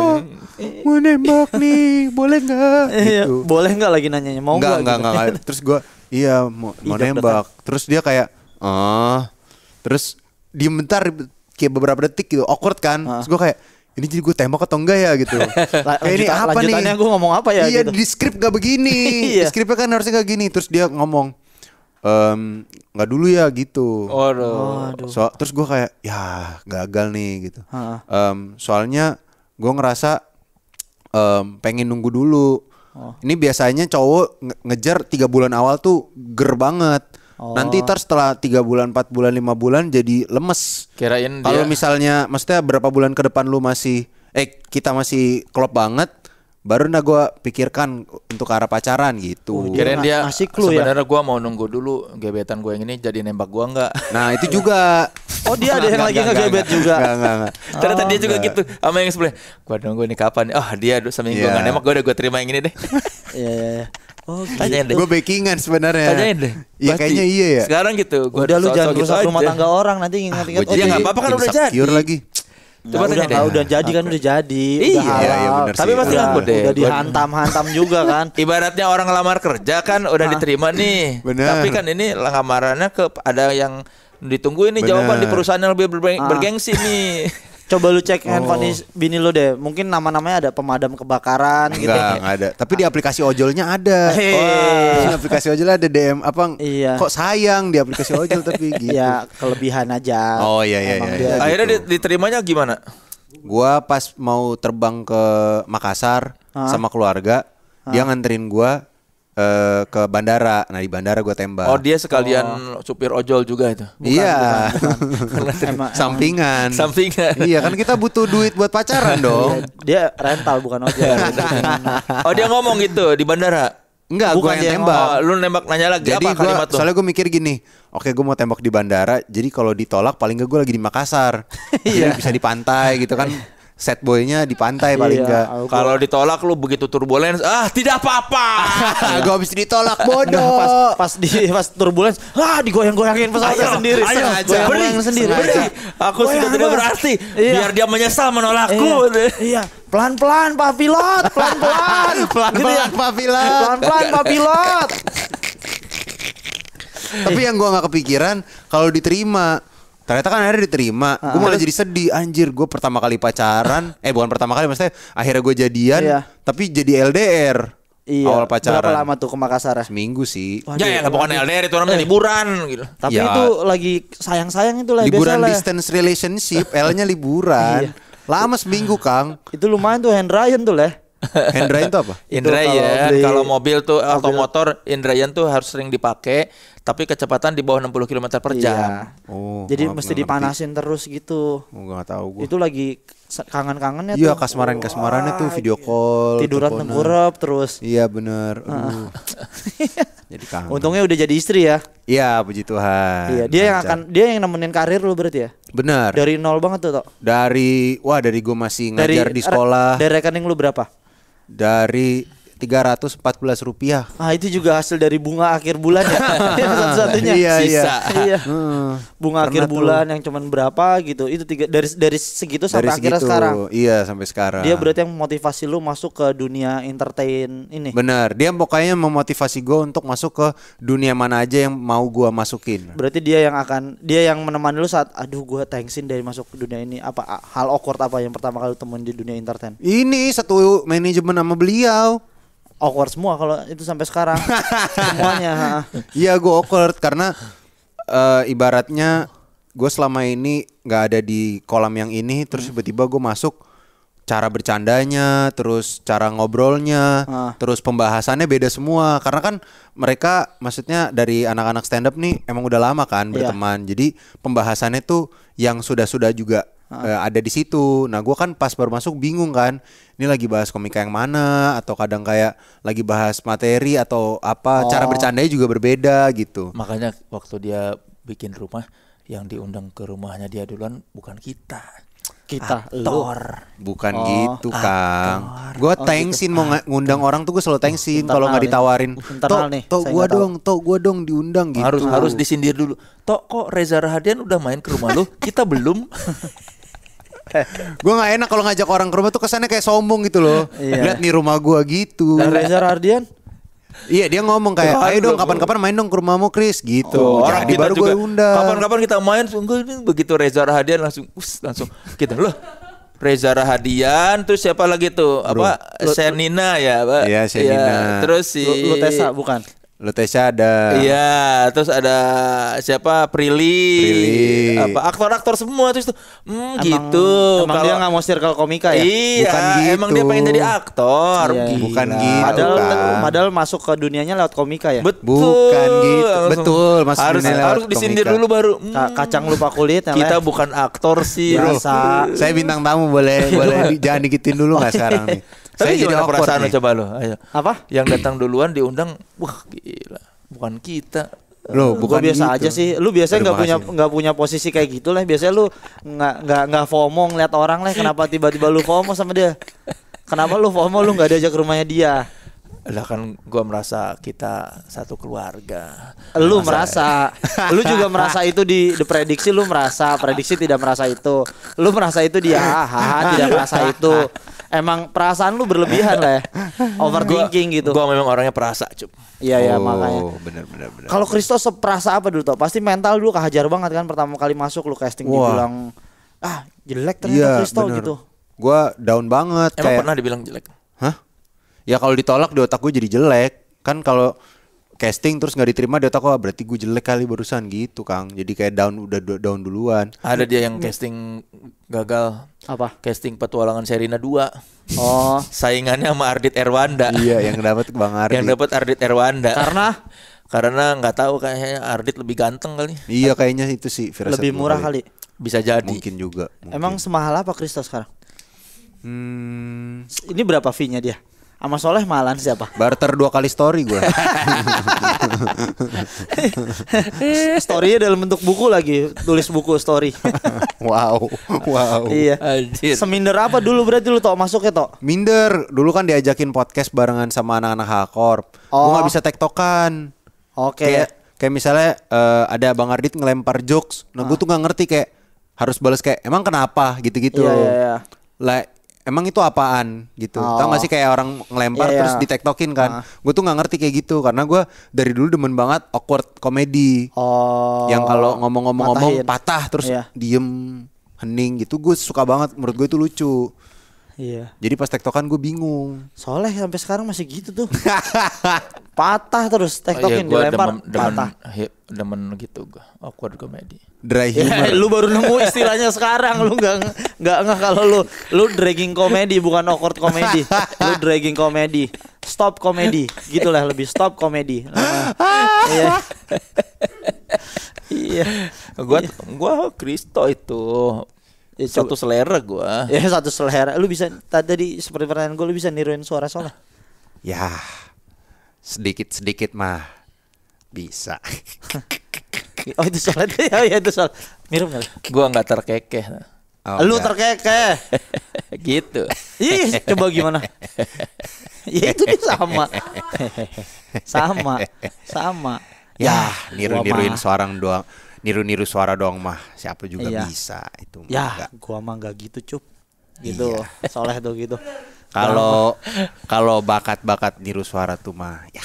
iya. Mau nembak nih boleh nggak? Iya, gitu. Boleh nggak lagi nanyanya mau gak? Nggak nggak nggak. Gitu? Terus gue iya mau, mau nembak. Terus dia kayak ah terus dia bentar kayak beberapa detik gitu awkward kan uh. terus gue kayak ini jadi gue tembak atau enggak ya gitu [laughs] eh, ini apa nih gue ngomong apa ya iya gitu. di script gak begini [laughs] di iya. skripnya kan harusnya gak gini terus dia ngomong ehm, nggak dulu ya gitu oh, So, terus gue kayak ya gagal nih gitu uh. um, soalnya gue ngerasa um, pengen nunggu dulu oh. ini biasanya cowok ngejar tiga bulan awal tuh ger banget Oh. Nanti ntar setelah tiga bulan, 4 bulan, lima bulan jadi lemes. Kirain Kalau dia... misalnya maksudnya berapa bulan ke depan lu masih eh kita masih klop banget baru nah gue pikirkan untuk arah pacaran gitu. Uh, Kirain dia masih ya? sebenarnya ya? gue mau nunggu dulu gebetan gue yang ini jadi nembak gue nggak? Nah itu juga [laughs] Oh dia ada yang lagi ngegebet juga. Enggak, enggak, enggak. Ternyata oh, dia juga gitu sama yang sebelah. Gua nunggu ini kapan? Oh dia seminggu enggak iya. nembak gua udah gua terima yang ini deh. [laughs] Iya, iya, iya. Oh, gitu. Tanyain gitu. deh. Gue backingan sebenarnya. Tanyain deh. Iya kayaknya iya ya. Sekarang gitu. Gua udah lu jangan gitu rusak rumah tangga orang nanti ingat-ingat. Ah, jadi nggak apa-apa kan udah jadi. lagi. Coba nah, udah, udah jadi kan udah jadi. Iya, iya, iya Tapi pasti nggak boleh. Udah dihantam-hantam juga kan. [laughs] Ibaratnya orang lamar kerja kan udah diterima nih. Bener. Tapi kan ini lamarannya ke ada yang ditunggu ini Bener. jawaban di perusahaan yang lebih ah. bergengsi ah. nih. [laughs] Coba lu cek oh. handphone bini lu deh. Mungkin nama-namanya ada pemadam kebakaran gitu. Enggak, ada. Tapi di aplikasi ojolnya ada. [laughs] Hey. Oh, di aplikasi ojol ada DM apa? Iya. Kok sayang di aplikasi ojol tapi [laughs] gitu. Ya, kelebihan aja. Oh iya iya iya, iya. Gitu. Akhirnya diterimanya gimana? Gua pas mau terbang ke Makassar ah. sama keluarga, ah. dia nganterin gua uh, ke bandara. Nah di bandara gue tembak. Oh dia sekalian oh. supir ojol juga itu? iya. Bukan, [laughs] bukan. sampingan. Sampingan. iya kan kita butuh duit buat pacaran iya, dong. dia, rental bukan ojol. Iya, [laughs] oh dia ngomong gitu di bandara. Enggak, gue yang tembak. Oh, lu nembak nanya lagi jadi apa gua, tuh? Soalnya gue mikir gini, oke okay, gue mau tembak di bandara, jadi kalau ditolak paling gak gue lagi di Makassar. [laughs] Iya. bisa di pantai gitu kan set boynya di pantai paling enggak. Iya, kalau ditolak lu begitu turbulence, ah tidak apa-apa. [laughs] gue habis ditolak [laughs] bodoh. Nah, pas, pas di pas turbulens, ah digoyang-goyangin pesawatnya sendiri. Ayo, beri, sendiri. Beri. Aku sudah tidak berarti. Iya. Biar dia menyesal menolakku. Iya. iya. Pelan-pelan Pak Pilot, pelan-pelan. [laughs] pelan-pelan ya. Pak Pilot. Pelan-pelan Pak Pilot. Tapi yang gue nggak kepikiran kalau diterima ternyata kan akhirnya diterima uh, gue malah jadi sedih anjir gue pertama kali pacaran eh bukan pertama kali maksudnya akhirnya gue jadian iya. tapi jadi LDR Iya. Awal pacaran. Berapa lama tuh ke Makassar? Seminggu sih. Waduh, ya, ya bukan LDR itu namanya eh. liburan gitu. Tapi ya. itu lagi sayang-sayang itu lah Liburan biasalah. distance relationship, L-nya liburan. [laughs] iya. Lama seminggu, Kang. Itu lumayan tuh Hendrayan tuh lah. Hendrayan [laughs] itu apa? Hendrayan di... kalau mobil tuh mobil. atau motor Hendrayan tuh harus sering dipakai tapi kecepatan di bawah 60 km per iya. jam. Iya. Oh, Jadi gak, mesti gak dipanasin ngerti. terus gitu. Oh, gak tahu gua. Itu lagi kangen-kangennya iya, tuh. Iya, kasmaran-kasmarannya tuh video call. Tiduran tengkurap terus. Iya, bener. [laughs] jadi kangen. Untungnya udah jadi istri ya. Iya, puji Tuhan. Iya, dia Lancar. yang akan dia yang nemenin karir lu berarti ya? Benar. Dari nol banget tuh, Tok. Dari wah, dari gua masih ngajar dari, di sekolah. Dari rekening lu berapa? dari 314 rupiah. Ah itu juga hasil dari bunga akhir bulan ya. [laughs] Satu-satunya iya, iya, sisa. Iya. Hmm, bunga akhir bulan yang cuman berapa gitu. Itu tiga dari dari segitu sampai dari akhirnya sekarang. Iya, sampai sekarang. Dia berarti yang memotivasi lu masuk ke dunia entertain ini. Benar. Dia pokoknya memotivasi gue untuk masuk ke dunia mana aja yang mau gue masukin. Berarti dia yang akan dia yang menemani lu saat aduh gua thanksin dari masuk ke dunia ini apa hal awkward apa yang pertama kali temuin di dunia entertain? Ini satu manajemen sama beliau awkward semua kalau itu sampai sekarang [laughs] semuanya. Iya gue awkward karena uh, ibaratnya gue selama ini nggak ada di kolam yang ini terus hmm. tiba-tiba gue masuk cara bercandanya, terus cara ngobrolnya, uh. terus pembahasannya beda semua. Karena kan mereka maksudnya dari anak-anak stand up nih emang udah lama kan iya. berteman. Yeah. Jadi pembahasannya tuh yang sudah-sudah juga uh, ada di situ. Nah, gue kan pas baru masuk bingung kan, ini lagi bahas komika yang mana, atau kadang kayak lagi bahas materi atau apa, oh. cara bercandanya juga berbeda gitu. Makanya waktu dia bikin rumah, yang diundang ke rumahnya dia duluan bukan kita kita aktor bukan oh, gitu kang gue oh, gitu. thanksin gitu. mau ngundang ah. orang tuh gue selalu thanksin kalau nggak ditawarin toh toh gue dong toh gue dong diundang gitu harus harus disindir dulu toh kok Reza Rahadian udah main ke rumah lu kita belum [laughs] gue gak enak kalau ngajak orang ke rumah tuh kesannya kayak sombong gitu loh. Iya. Lihat nih rumah gue gitu. Dan Reza Ardian Iya dia ngomong kayak ayo dong kapan-kapan main dong ke rumahmu Chris gitu. Oh, orang kita baru gue undang. Kapan-kapan kita main sungguh ini begitu Reza Rahadian langsung us langsung kita loh Reza Rahadian terus siapa lagi tuh apa Senina ya Pak. Iya Senina. Ya, terus si Lu, Lutesa bukan? Letesha ada. Iya, terus ada siapa? Prilly. Prilly. Apa aktor-aktor semua terus tuh. Hmm, emang, gitu. Emang Kalo, dia nggak mau circle komika ya? Iya, bukan gitu. emang dia gitu. pengen jadi aktor. Iya. Gila. Bukan gitu. Padahal bukan. padahal masuk ke dunianya lewat komika ya? Betul. Bukan gitu. Langsung. Betul, masuk harus dunia lewat harus disindir komika. dulu baru. Hmm. Kacang lupa kulit Kita bukan aktor sih. saya bintang tamu boleh boleh [laughs] jangan dikitin dulu nggak sekarang nih. Tapi Saya jadi awkward perasaan coba lo. Ayo. Apa? Yang datang duluan diundang, wah gila. Bukan kita. Lo bukan biasa gitu. aja sih. Lu biasanya nggak punya nggak punya posisi kayak gitu lah. Biasanya lu nggak nggak nggak FOMO ngeliat orang lah. Kenapa tiba-tiba lu FOMO sama dia? Kenapa lu FOMO lu nggak diajak ke rumahnya dia? lah kan gue merasa kita satu keluarga. Lu merasa, merasa lu juga merasa itu di, di prediksi lu merasa, prediksi tidak merasa itu. Lu merasa itu dia, tidak merasa itu emang perasaan lu berlebihan lah ya. [laughs] Overthinking gitu. Gua memang orangnya perasa, cup. Iya iya oh, makanya. benar benar benar. Kalau Kristo seperasa apa dulu toh? Pasti mental dulu kehajar banget kan pertama kali masuk lu casting Wah. dibilang ah jelek ternyata ya, Kristo gitu. Gua down banget Emang kayak... pernah dibilang jelek? Hah? Ya kalau ditolak di otak gue jadi jelek. Kan kalau casting terus nggak diterima dia takut oh, berarti gue jelek kali barusan gitu Kang. Jadi kayak down udah down duluan. Ada dia yang casting gagal. Apa? Casting petualangan Serina 2. Oh, [laughs] saingannya sama Ardit Erwanda. Iya, yang dapat Bang Ardit. yang dapat Ardit Erwanda. Karena karena nggak tahu kayaknya Ardit lebih ganteng kali. Iya kayaknya itu sih firasat Lebih murah kali. Bisa jadi. Mungkin juga. Mungkin. Emang semahal apa Krista sekarang? Hmm. Ini berapa fee-nya dia? sama Soleh malan siapa? Barter dua kali story gue. [laughs] Storynya dalam bentuk buku lagi, tulis buku story. [laughs] wow, wow. Iya. Anjir. Seminder apa dulu berarti lu tok masuk ya tok? Minder, dulu kan diajakin podcast barengan sama anak-anak Hakorp. Oh. Gue nggak bisa tektokan. Oke. Okay. Kayak, kayak misalnya uh, ada Bang Ardit ngelempar jokes, nah gue ah. tuh nggak ngerti kayak harus balas kayak emang kenapa gitu-gitu. Iya, iya, iya. Like emang itu apaan gitu oh. tau gak sih kayak orang ngelempar yeah, iya. terus yeah. ditektokin kan uh. Ah. gue tuh nggak ngerti kayak gitu karena gue dari dulu demen banget awkward komedi oh. yang kalau ngomong-ngomong-ngomong patah terus yeah. diem hening gitu gue suka banget menurut gue itu lucu Iya. Jadi pas tektokan gue bingung. Soalnya sampai sekarang masih gitu tuh. [laughs] patah terus tektokin oh, iya, dilempar demen, demen, patah. Demen gitu gue. Awkward comedy. Dry iya, humor. lu baru nemu istilahnya sekarang lu nggak nggak nggak kalau lu lu dragging komedi bukan awkward komedi. Lu dragging komedi. Stop komedi. Gitulah lebih stop komedi. Iya. Iya. gue gue Kristo itu Ya, satu selera gua. [laughs] Ya satu selera. Lu bisa tadi seperti pertanyaan gua lu bisa niruin suara suara [laughs] Ya. Sedikit-sedikit mah bisa. [laughs] oh itu Soleh. Oh ya itu Soleh. Mirip enggak? Gua enggak terkekeh. Oh, lu enggak. terkekeh. gitu. Ih, iya, coba gimana? ya itu dia sama. sama. Sama. Ya, niru-niruin suara doang niru-niru suara doang mah siapa juga iya. bisa itu ya gua mah nggak gitu cup gitu iya. soleh tuh gitu kalau kalau bakat-bakat niru suara tuh mah ya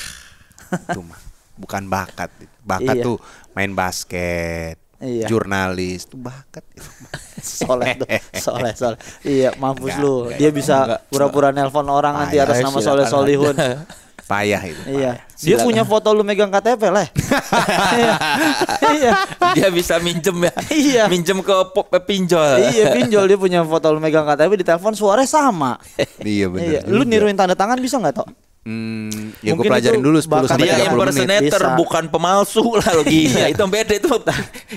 [laughs] tuh mah bukan bakat bakat iya. tuh main basket Iya. jurnalis tuh bakat itu [laughs] soleh tuh [laughs] soleh soleh iya mampus lu dia bisa pura-pura nelpon orang nanti ah, ya, atas nama soleh solihun Payah itu. Iya. Payah. Dia punya foto lu megang KTP lah. [laughs] iya. Dia bisa minjem ya. Iya. Minjem ke pinjol. iya, pinjol dia punya foto lu megang KTP di telepon suaranya sama. [laughs] iya benar. Iya. Lu iya. niruin tanda tangan bisa nggak, Tok? Hmm, ya gue pelajarin dulu 10 sampai 30 menit. Dia yang bisa. bukan pemalsu lah gini. Iya. itu beda itu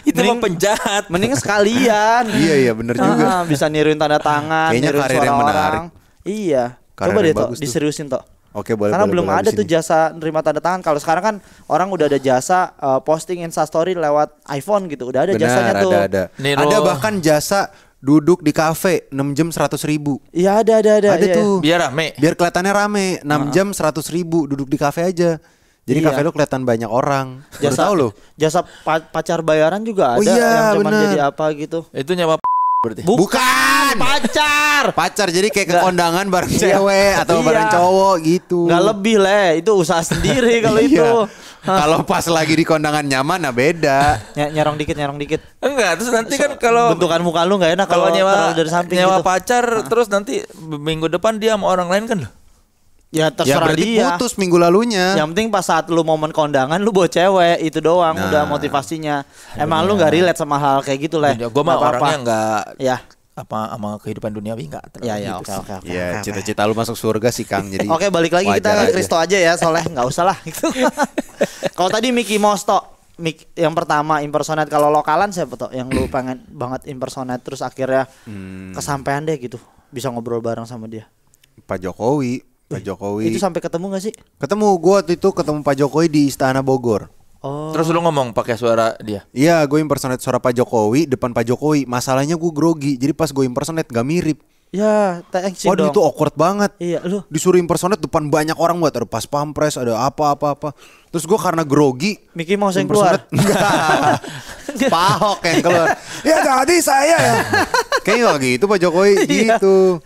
itu mending, penjahat. Mending sekalian. [laughs] iya iya bener juga. Ah, bisa niruin tanda tangan, Kayaknya niruin karir suara yang menarik. orang. Iya. Karir Coba deh toh diseriusin toh. Oke boleh. Karena boleh, belum boleh ada tuh jasa nerima tanda tangan. Kalau sekarang kan orang udah ada jasa uh, posting instastory lewat iPhone gitu. Udah ada Benar, jasanya ada, tuh. Ada ada. Ada bahkan jasa duduk di kafe 6 jam 100 ribu Iya ada ada ada Ada iya, tuh Biar rame Biar kelihatannya rame 6 uh jam 100 ribu duduk di kafe aja jadi iya. kafe lu kelihatan banyak orang. Jasa lo. Jasa pacar bayaran juga oh ada oh, iya, yang cuma jadi apa gitu. Itu nyawa berarti. Bukan, Bukan. pacar. pacar jadi kayak ke kondangan bareng iya. cewek atau iya. bareng cowok gitu. nggak lebih leh itu usaha sendiri kalau iya. itu. [laughs] kalau pas lagi di kondangan nyaman nah beda. Ny nyerong dikit, nyerong dikit. Enggak, terus nanti kan kalau bentukan muka lu nggak enak kalau nyewa dari samping nyewa gitu. pacar nah. terus nanti minggu depan dia sama orang lain kan Ya, ya terserah ya, dia. putus minggu lalunya. Yang penting pas saat lu momen kondangan lu bawa cewek itu doang nah. udah motivasinya. Emang ya. lu nggak relate sama hal kayak gitu lah. Ya, gue mah orangnya nggak ya apa sama kehidupan duniawi enggak terlalu ya, ya, gitu. Oke, oke, ya, cita-cita lu masuk surga sih Kang. Jadi Oke, balik lagi kita ke Kristo aja ya, soalnya nggak usah lah gitu. [laughs] Kalau tadi Mickey Mosto Mik, yang pertama impersonate kalau lokalan siapa tuh yang lu [clears throat] pengen banget impersonate terus akhirnya hmm. kesampaian deh gitu bisa ngobrol bareng sama dia Pak Jokowi Pak Jokowi. Itu sampai ketemu gak sih? Ketemu gue waktu itu ketemu Pak Jokowi di Istana Bogor. Oh. Terus lu ngomong pakai suara dia? Iya, gue impersonate suara Pak Jokowi depan Pak Jokowi. Masalahnya gue grogi, jadi pas gue impersonate gak mirip. Ya, tak thanks Waduh dong. itu awkward banget. Iya, lu disuruh impersonate depan banyak orang buat ada pas pampres, ada apa apa apa. Terus gue karena grogi, Mickey mau yang keluar. Pahok yang keluar. ya jadi saya ya. Kayaknya lagi itu Pak Jokowi iya. gitu.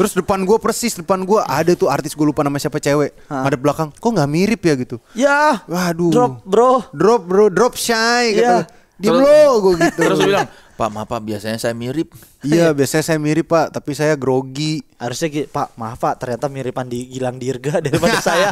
Terus depan gue persis depan gue ada tuh artis gue lupa nama siapa cewek. Ada belakang, kok nggak mirip ya gitu. Ya. Waduh. Drop bro. Drop bro, drop shy. Iya. Gitu. Dia lo gue gitu. Terus bilang, Pak, maaf Pak, biasanya saya mirip. Iya, biasanya saya mirip Pak, tapi saya grogi. Harusnya Pak, maaf Pak, ternyata miripan di Gilang Dirga [laughs] daripada saya.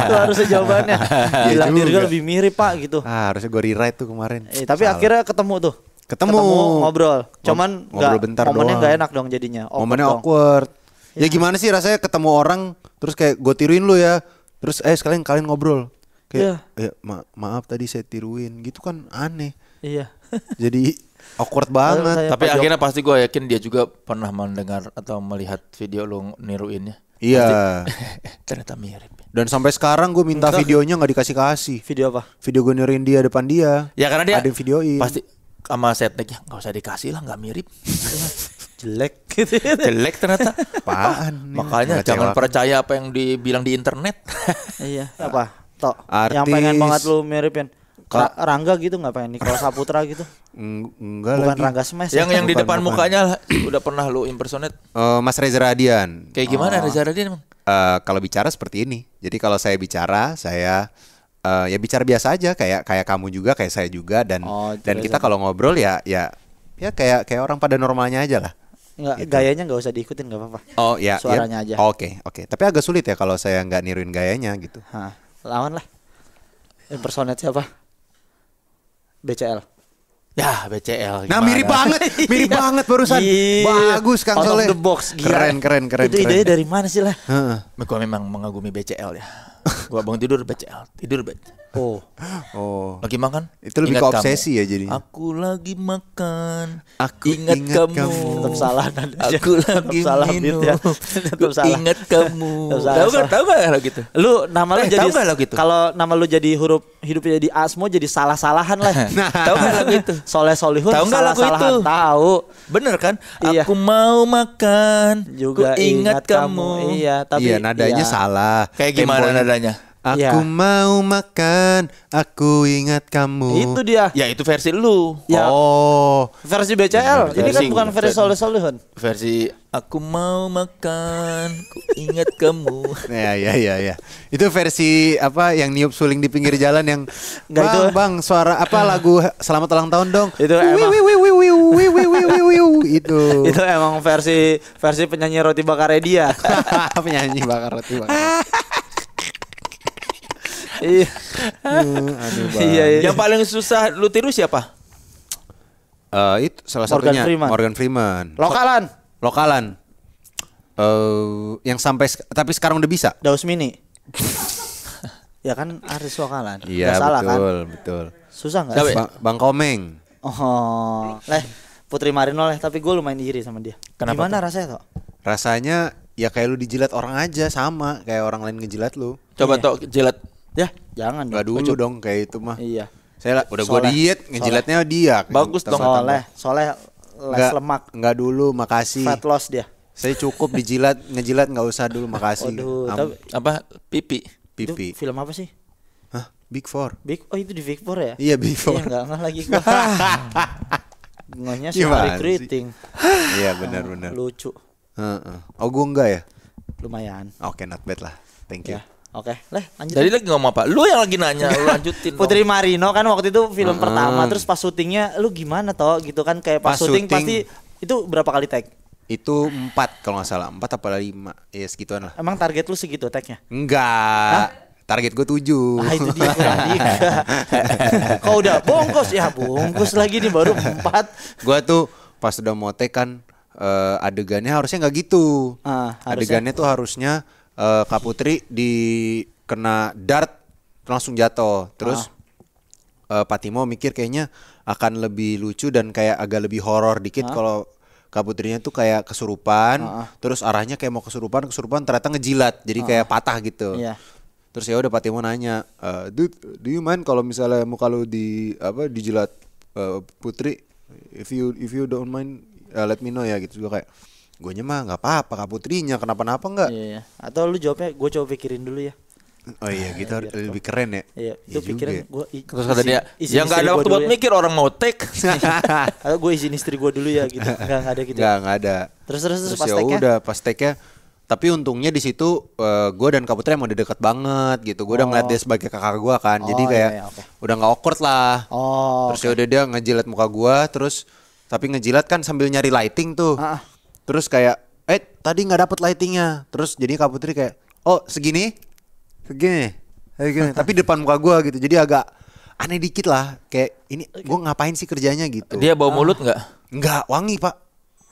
itu harusnya jawabannya. [laughs] Iya Gilang ya Dirga lebih mirip Pak gitu. Ah, harusnya gue rewrite tuh kemarin. Eh, tapi Salah. akhirnya ketemu tuh. Ketemu. ketemu ngobrol. Cuman ngobrol gak, bentar momennya doang. gak enak dong jadinya. Awkward momennya dong. awkward. Ya. ya gimana sih rasanya ketemu orang terus kayak gue tiruin lu ya. Terus eh sekalian kalian ngobrol. Kayak ya. eh, ma maaf tadi saya tiruin gitu kan aneh. Iya. Jadi [laughs] awkward banget. Tapi akhirnya pasti gue yakin dia juga pernah mendengar atau melihat video lu niruinnya. Iya. [laughs] Ternyata mirip. Dan sampai sekarang gue minta Entah. videonya nggak dikasih kasih. Video apa? Video gue niruin dia depan dia. Ya karena dia ada videoin. Pasti sama setnya nggak usah dikasih lah nggak mirip. [laughs] jelek [laughs] jelek ternyata apaan makanya jangan percaya apa yang dibilang di internet iya apa tok yang pengen banget lu miripin Ka Rangga gitu nggak pengen Nikola Saputra gitu? enggak Bukan lagi. Rangga Smash. Yang ya? yang di depan bukan. mukanya lah, [clears throat] udah pernah lu impersonate. Uh, Mas Reza Radian. Kayak gimana ah. Reza Radian, Uh, kalau bicara seperti ini. Jadi kalau saya bicara, saya uh, ya bicara biasa aja kayak kayak kamu juga, kayak saya juga dan oh, dan kita kalau ngobrol ya ya ya kayak kayak orang pada normalnya aja lah. Enggak, gitu. gayanya nggak usah diikutin nggak apa-apa. Oh iya. Suaranya ya. aja. Oke oh, oke. Okay, okay. Tapi agak sulit ya kalau saya nggak niruin gayanya gitu. Hah, lawan lah. Impersonate siapa? BCL. Ya BCL. Nah, gimana? Nah mirip banget, mirip [laughs] iya. banget barusan. Iya. Bagus Kang Out Soleh. the box, gila. Keren keren keren. Itu idenya dari mana sih lah? Heeh. Gue memang mengagumi BCL ya. gua bangun tidur BCL, tidur BCL. Oh. Oh. Lagi makan? Itu lebih ingat ke obsesi ya jadi. Aku lagi makan. Aku ingat, ingat kamu. kamu. Tetap salah kan. Aku lagi salah ya. minum. Ya. Tetap salah. Ingat kamu. [laughs] Tahu enggak? Tahu enggak lo gitu? Lu nama lu eh, jadi tahu gitu? Kalau nama lu jadi huruf hidup jadi asmo jadi salah-salahan lah. [laughs] nah, tahu enggak lagu itu? Soleh Solihun tahu enggak lagu itu? Tahu. Bener kan? Iya. Aku mau makan. Juga ingat, ingat kamu. kamu. Iya, tapi iya nadanya iya. salah. Kayak gimana nadanya? Aku ya. mau makan, aku ingat kamu. Itu dia. Ya itu versi lu. Ya. Oh. Versi BCL. Versi, kan bukan versi Soleh Solehun. Versi Aku mau makan, aku ingat kamu. ya ya ya ya. Itu versi apa yang niup suling di pinggir jalan yang Gak Bang, itu. Bang, suara apa lagu Selamat ulang tahun dong. Itu emang itu. itu emang versi versi penyanyi roti bakar dia. penyanyi bakar roti bakar. Iya. Hmm, aduh, [laughs] iya, iya. Yang paling susah lu tiru siapa? Uh, itu salah Morgan satunya Freeman. Morgan Freeman. Lokalan. Lokalan. Uh, yang sampai tapi sekarang udah bisa. Daus Mini. [laughs] ya kan Aris Lokalan. Iya, betul, salah kan? betul. Susah enggak? Ba Bang Komeng. Oh. Leh, Putri Marino leh, tapi gue lumayan iri sama dia. Kenapa? Gimana tuh? rasanya tuh? Rasanya ya kayak lu dijilat orang aja sama kayak orang lain ngejilat lu. Coba iya. toh jilat Ya, jangan. Gak dulu dong kayak itu mah. Iya. Saya udah gue diet, ngejilatnya dia. Bagus gitu. dong. Soleh, soleh les nggak, lemak. Enggak dulu, makasih. Fat loss dia. Saya cukup dijilat, ngejilat nggak usah dulu, makasih. Aduh, apa pipi? Pipi. Itu film apa sih? Hah? Big Four. Big Oh itu di Big Four ya? Iya Big Four. Iya enggak lagi gua. [laughs] Ngomongnya sih recruiting. Iya benar benar. Lucu. Uh -uh. Oh gue enggak ya? Lumayan. Oke, okay, not bad lah. Thank you. Yeah. Oke, leh lanjut. Jadi lagi ngomong apa? Lu yang lagi nanya, lu lanjutin. Putri dong. Marino kan waktu itu film hmm. pertama, terus pas syutingnya lu gimana toh gitu kan kayak pas, pas syuting, syuting pasti itu berapa kali tag? Itu empat kalau nggak salah, empat apa lima, ya segituan lah. Emang target lu segitu tagnya? Enggak. Hah? target gue tujuh. Ah itu dia. dia. [laughs] Kau udah bungkus ya bungkus lagi nih baru empat. gue tuh pas udah mau tag kan uh, adegannya harusnya nggak gitu. Ah, harusnya. Adegannya tuh harusnya uh, Kak Putri di kena dart langsung jatuh. Terus ah. uh, eh, Patimo mikir kayaknya akan lebih lucu dan kayak agak lebih horor dikit ah. kalau Kak Putrinya tuh kayak kesurupan, ah. ah. terus arahnya kayak mau kesurupan, kesurupan ternyata ngejilat, jadi ah. kayak patah gitu. Yeah. Terus ya udah Patimo nanya, uh, eh, do, do you mind kalau misalnya mau lu di apa dijilat uh, Putri? If you if you don't mind, uh, let me know ya gitu juga kayak gue mah nggak apa-apa kak putrinya kenapa-napa nggak iya, iya. atau lu jawabnya gue coba pikirin dulu ya Oh iya ah, gitu Biar lebih kok. keren ya. Iya, itu iya ya pikiran gue terus kata dia, ya nggak ada waktu buat ya. mikir orang mau take. [laughs] Atau gue izin istri gue dulu ya gitu. Enggak [laughs] ada gitu. Enggak, ya. enggak ada. Terus terus, terus, terus pas ya take udah pas take-nya tapi untungnya di situ uh, eh, gue dan Putri emang udah deket banget gitu. Gue udah oh. ngeliat dia sebagai kakak gue kan. Oh, jadi kayak iya, iya, okay. udah nggak awkward lah. Oh, terus okay. ya udah dia ngejilat muka gue, terus tapi ngejilat kan sambil nyari lighting tuh. Ah terus kayak eh tadi nggak dapet lightingnya terus jadi kak putri kayak oh segini segini eh, segini tapi depan muka gue gitu jadi agak aneh dikit lah kayak ini gue ngapain sih kerjanya gitu dia bau mulut nggak ah. nggak wangi pak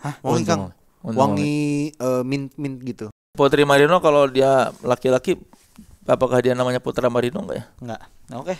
Hah? wangi kang wangi uh, mint mint gitu Putri Marino kalau dia laki-laki apakah dia namanya Putra Marino enggak ya? Enggak. Oke. Okay.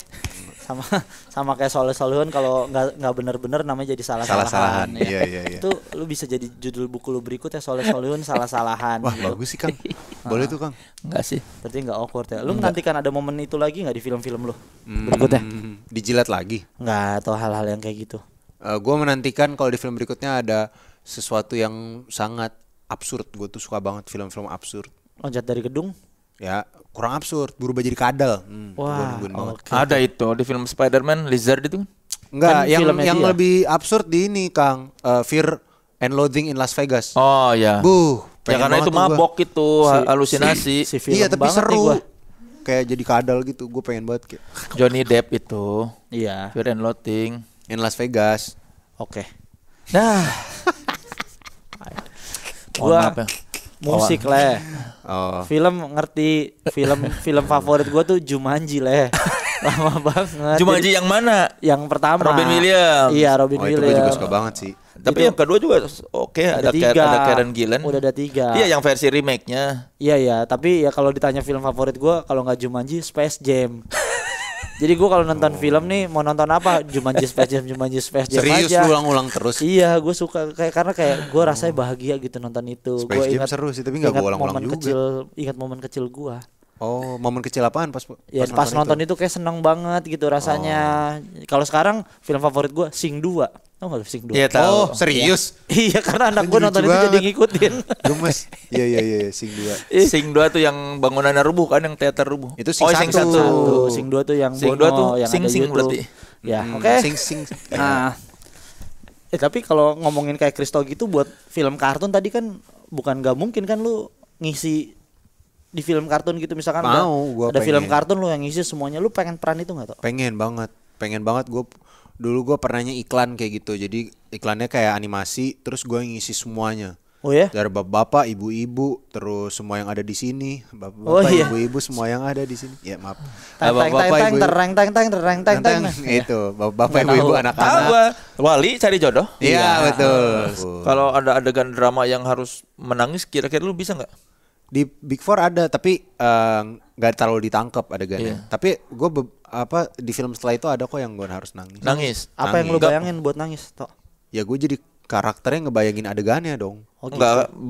Sama sama kayak soal Solihun kalau nggak nggak bener-bener namanya jadi salah salahan. Salah-salahan. Ya. Iya, iya, iya. Itu lu bisa jadi judul buku lu berikut ya Soleh Solihun salah-salahan. Wah, gitu. bagus sih, Kang. Gitu. [laughs] Boleh ah. tuh, Kang. Enggak sih. Berarti enggak awkward ya. Lu enggak. menantikan ada momen itu lagi nggak di film-film lu? Hmm, berikutnya. Dijilat lagi. Enggak, atau hal-hal yang kayak gitu. Uh, eh, gue menantikan kalau di film berikutnya ada sesuatu yang sangat absurd. Gue tuh suka banget film-film absurd. Loncat oh, dari gedung? Ya, kurang absurd berubah jadi kadal hmm, wah gue okay. ada itu di film Spider-Man Lizard itu Enggak, kan yang yang dia. lebih absurd di ini Kang uh, Fear and Loathing in Las Vegas. Oh ya. Buh, ya karena itu mabok gua. itu alusinasi halusinasi. Si, si film iya tapi seru. Gua. Kayak jadi kadal gitu, gue pengen banget kayak. Johnny Depp itu. Iya. Fear and Loathing in Las Vegas. Oke. Okay. Nah. [laughs] gua, musik oh. leh oh. film ngerti film film favorit gue tuh Jumanji leh lama banget Jumanji yang mana yang pertama Robin Williams iya Robin oh, Williams itu gue juga suka banget sih tapi itu, yang kedua juga oke okay, ada, ada, ada Karen Gillan udah ada tiga iya yang versi remake nya iya iya tapi ya kalau ditanya film favorit gue kalau nggak Jumanji Space Jam [laughs] Jadi gue kalau nonton oh. film nih mau nonton apa Jumanji Space Jam Jumanji Space Jam Serius aja. ulang-ulang terus. Iya, gue suka kayak karena kayak gue oh. rasanya bahagia gitu nonton itu. Space gua ingat, seru sih tapi nggak gue ulang-ulang juga. Kecil, ingat momen kecil gue. Oh, momen kecil apaan pas ya, pas, ya, nonton, pas nonton, nonton itu? itu kayak seneng banget gitu rasanya. Oh. Kalau sekarang film favorit gua Sing 2. Tau gak Sing 2? Iya tahu. Oh, serius? Iya, [laughs] ya, karena anak gua nonton itu banget. jadi ngikutin. [laughs] Gemes. Iya iya iya, iya Sing 2. Iya. Sing 2 tuh yang bangunannya rubuh kan yang teater rubuh. Itu Sing oh, 1. Sing 1. Sing 2 tuh yang Sing Bono, 2 tuh yang Sing Sing YouTube. berarti. Ya, hmm, oke. Okay. Sing Sing. Nah, eh tapi kalau ngomongin kayak Kristo gitu buat film kartun tadi kan bukan gak mungkin kan lu ngisi di film kartun gitu misalkan mau gua ada pengen. film kartun lu yang ngisi semuanya lu pengen peran itu nggak tuh pengen banget pengen banget gue dulu gue pernahnya iklan kayak gitu jadi iklannya kayak animasi terus gue ngisi semuanya Oh ya? Dari bapak-bapak, ibu-ibu, terus semua yang ada di sini, bapak-bapak, oh, iya. ibu-ibu, semua yang ada di sini. Ya maaf. Bapak-bapak, ibu terang, tang, tang, terang, tang, tang. Iya. Itu bapak-bapak, ibu-ibu, anak-anak. Wali cari jodoh. Iya, iya. betul. Kalau ada adegan drama yang harus menangis, kira-kira lu bisa nggak? di Big Four ada tapi eh, nggak uh, terlalu ditangkap adegannya. Iya. Tapi gue apa di film setelah itu ada kok yang gue harus nangis. Nangis. Apa nangis. yang lu bayangin buat nangis, toh Ya gue jadi karakternya ngebayangin adegannya dong. Oh, gitu.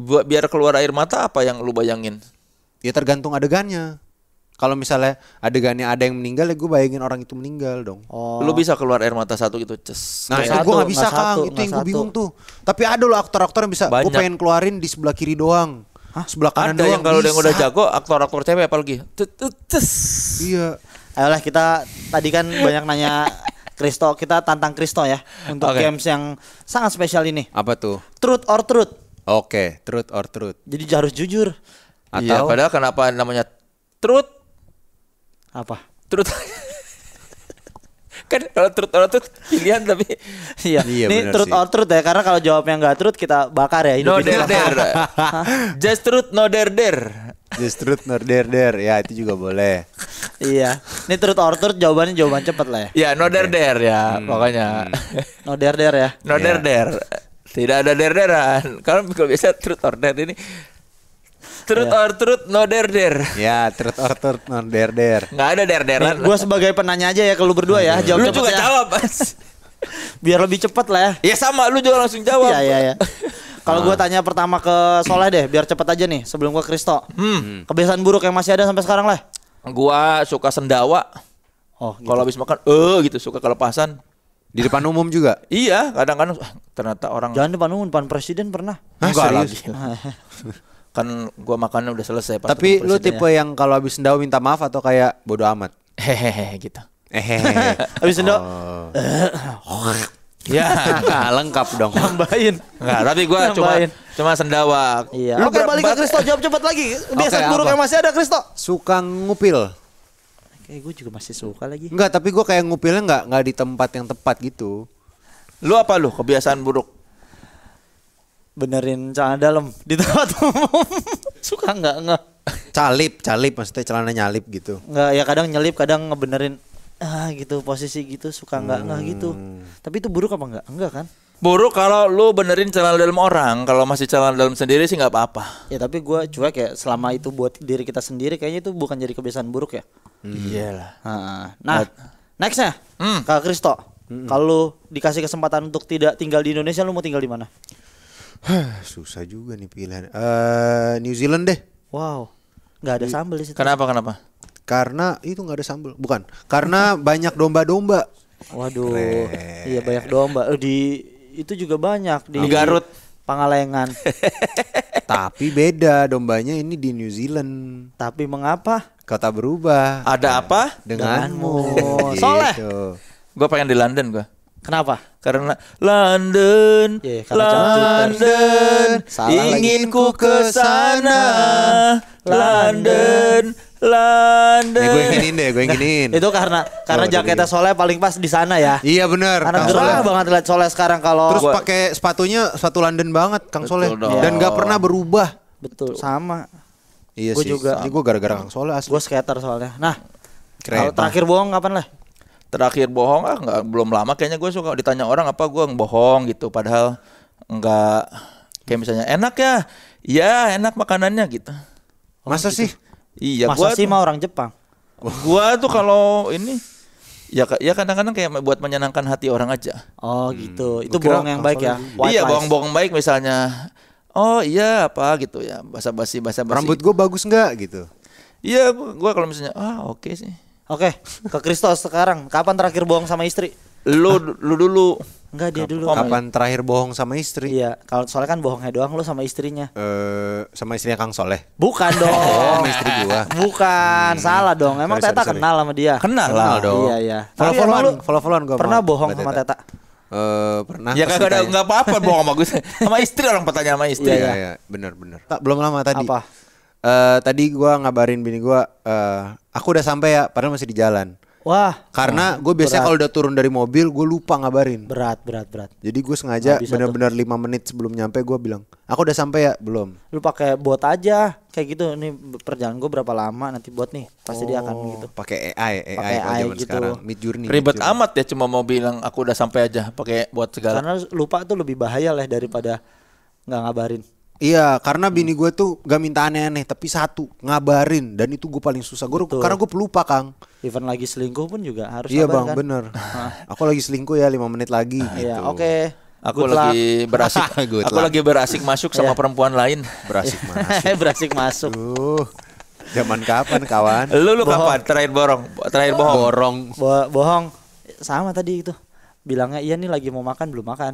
buat biar keluar air mata apa yang lu bayangin? Ya tergantung adegannya. Kalau misalnya adegannya ada yang meninggal ya gue bayangin orang itu meninggal dong. Oh. Lu bisa keluar air mata satu gitu, ces. Nah, itu ya gue nggak bisa, Kang. itu yang gue bingung tuh. Tapi ada loh aktor-aktor yang bisa gue pengen keluarin di sebelah kiri doang Hah sebelah kanan ada doang yang kalau yang udah jago aktor-aktor cewek apalagi iya ayolah kita tadi kan banyak nanya Kristo kita tantang Kristo ya untuk okay. games yang sangat spesial ini apa tuh truth or truth oke okay, truth or truth jadi harus jujur atau iya. padahal kenapa namanya truth apa truth [laughs] kan kalau truth or truth pilihan tapi iya. iya ini truth sih. or truth ya karena kalau jawabnya nggak truth kita bakar ya hidup no der der. [laughs] Just truth no der der. Just truth no dare dare ya itu juga boleh. iya. Ini truth or truth jawabannya jawaban cepet lah ya. ya no dare dare ya hmm. pokoknya. Hmm. No dare dare ya. No yeah. dare Tidak ada der deran. Kalau biasa truth or dare ini Truth yeah. or truth no der der. Ya, truth or truth no der der. Enggak ada der deran. Gue sebagai penanya aja ya ke lu berdua ya, jawab Lu juga ya. jawab, Mas. [laughs] Biar lebih cepat lah ya. Ya sama, lu juga langsung jawab. Iya, iya, iya. Kalau gue ah. tanya pertama ke Soleh deh, biar cepet aja nih sebelum gue Kristo. Hmm. hmm. Kebiasaan buruk yang masih ada sampai sekarang lah. gue suka sendawa. Oh, gitu. kalau habis makan, eh gitu suka kelepasan. Di depan umum juga? iya, kadang-kadang ah, ternyata orang Jangan depan umum, depan presiden pernah. Hah, Enggak serius? lagi. [laughs] kan gua makannya udah selesai pas tapi lu tipe yang kalau habis sendawa minta maaf atau kayak bodo amat hehehe gitu hehehe habis [laughs] sendawa oh. [laughs] ya lengkap dong tambahin nggak tapi gua cuma cuma sendawa iya lu kan balik ke Kristo jawab cepat lagi biasa okay, buruk yang masih ada Kristo suka ngupil Kayak gue juga masih suka lagi. Enggak, tapi gua kayak ngupilnya enggak enggak di tempat yang tepat gitu. Lu apa lu kebiasaan buruk? benerin celana dalam di tempat [laughs] umum suka nggak nggak calip calip maksudnya celana nyalip gitu nggak ya kadang nyelip kadang ngebenerin ah gitu posisi gitu suka nggak hmm. nggak gitu tapi itu buruk apa nggak enggak kan buruk kalau lu benerin celana dalam orang kalau masih celana dalam sendiri sih nggak apa-apa ya tapi gue cuek ya selama itu buat diri kita sendiri kayaknya itu bukan jadi kebiasaan buruk ya hmm. iyalah nah, nah nextnya hmm. kak Kristo hmm. kalau dikasih kesempatan untuk tidak tinggal di Indonesia lu mau tinggal di mana Susah juga nih pilihan. Uh, New Zealand deh. Wow. Nggak ada sambel di situ. Kenapa kenapa? Karena itu nggak ada sambel Bukan. Karena [laughs] banyak domba-domba. Waduh. Keren. Iya banyak domba. Eh, di itu juga banyak di, Garut. Pangalengan. [laughs] Tapi beda dombanya ini di New Zealand. Tapi mengapa? kata berubah. Ada apa? Denganmu. [laughs] Soleh. Gitu. Gue pengen di London gue. Kenapa? Karena London, yeah, karena London, ingin ku ke sana. London, London. Ini eh, gue inginin deh, gue inginin. Nah, itu karena karena oh, jaketnya Soleh paling pas di sana ya. Iya benar. Karena gerah banget lihat Soleh sekarang kalau Terus pakai sepatunya sepatu London banget Kang Soleh dan gak pernah berubah. Betul. Sama. Iya gua sih. Juga. Ini gue gara-gara Kang Soleh asli. Gue skater soalnya. Nah, Keren. Kalau terakhir bohong kapan lah? terakhir bohong ah nggak belum lama kayaknya gue suka ditanya orang apa gue bohong gitu padahal nggak kayak misalnya enak ya ya enak makanannya gitu masa gitu. sih iya masa gua sih mah orang Jepang gue tuh kalau ini Ya, ya kadang-kadang kayak buat menyenangkan hati orang aja. Oh gitu, hmm. itu bohong yang baik ya. Iya, White iya bohong-bohong baik misalnya. Oh iya apa gitu ya bahasa basi bahasa basi. Rambut gue bagus nggak gitu? Iya gue kalau misalnya ah oke okay sih Oke, ke Kristo sekarang. Kapan terakhir bohong sama istri? Lu lu dulu. Enggak dia dulu. Kapan terakhir bohong sama istri? Iya, kalau soalnya kan bohongnya doang lu sama istrinya. Eh, sama istrinya Kang Soleh. Bukan [laughs] dong. oh, sama istri gua. Bukan, hmm. salah dong. Emang sorry, Teta sorry, kenal sama dia? Kenal, kenal lah dong. Iya, iya. Follow-followan, follow-followan gua. Pernah bohong sama Teta? Uh, pernah ya kagak ada nggak apa-apa bohong sama gue [laughs] sama istri orang bertanya sama istri iya, iya, ya. bener bener tak belum lama tadi apa uh, tadi gue ngabarin bini gue uh, aku udah sampai ya padahal masih di jalan Wah, karena gue biasanya kalau udah turun dari mobil, gue lupa ngabarin. Berat, berat, berat. Jadi gue sengaja benar-benar lima menit sebelum nyampe gue bilang, aku udah sampai ya belum. Lu pakai bot aja, kayak gitu. Ini perjalanan gue berapa lama nanti buat nih, pasti oh, dia akan oh, gitu. Pakai AI, AI, AI gitu. Sekarang, mid journey. Ribet mid amat ya cuma mau bilang aku udah sampai aja, pakai buat segala. Karena lupa tuh lebih bahaya lah ya daripada nggak ngabarin. Iya, karena hmm. bini gue tuh gak minta aneh-aneh, tapi satu ngabarin dan itu gue paling susah. Gue karena gue pelupa kang. Even lagi selingkuh pun juga harus. Iya bang, kan? bener. [laughs] aku lagi selingkuh ya lima menit lagi. Nah, gitu. Iya, oke. Okay. Aku good lagi luck. berasik, [laughs] aku luck. lagi berasik masuk sama iya. perempuan lain. Berasik [laughs] masuk. berasik masuk. Uh. Zaman kapan kawan? Lu lu bohong. kapan terakhir borong? Terakhir oh, bohong. Borong. Bo bohong. Sama tadi itu. Bilangnya iya nih lagi mau makan belum makan.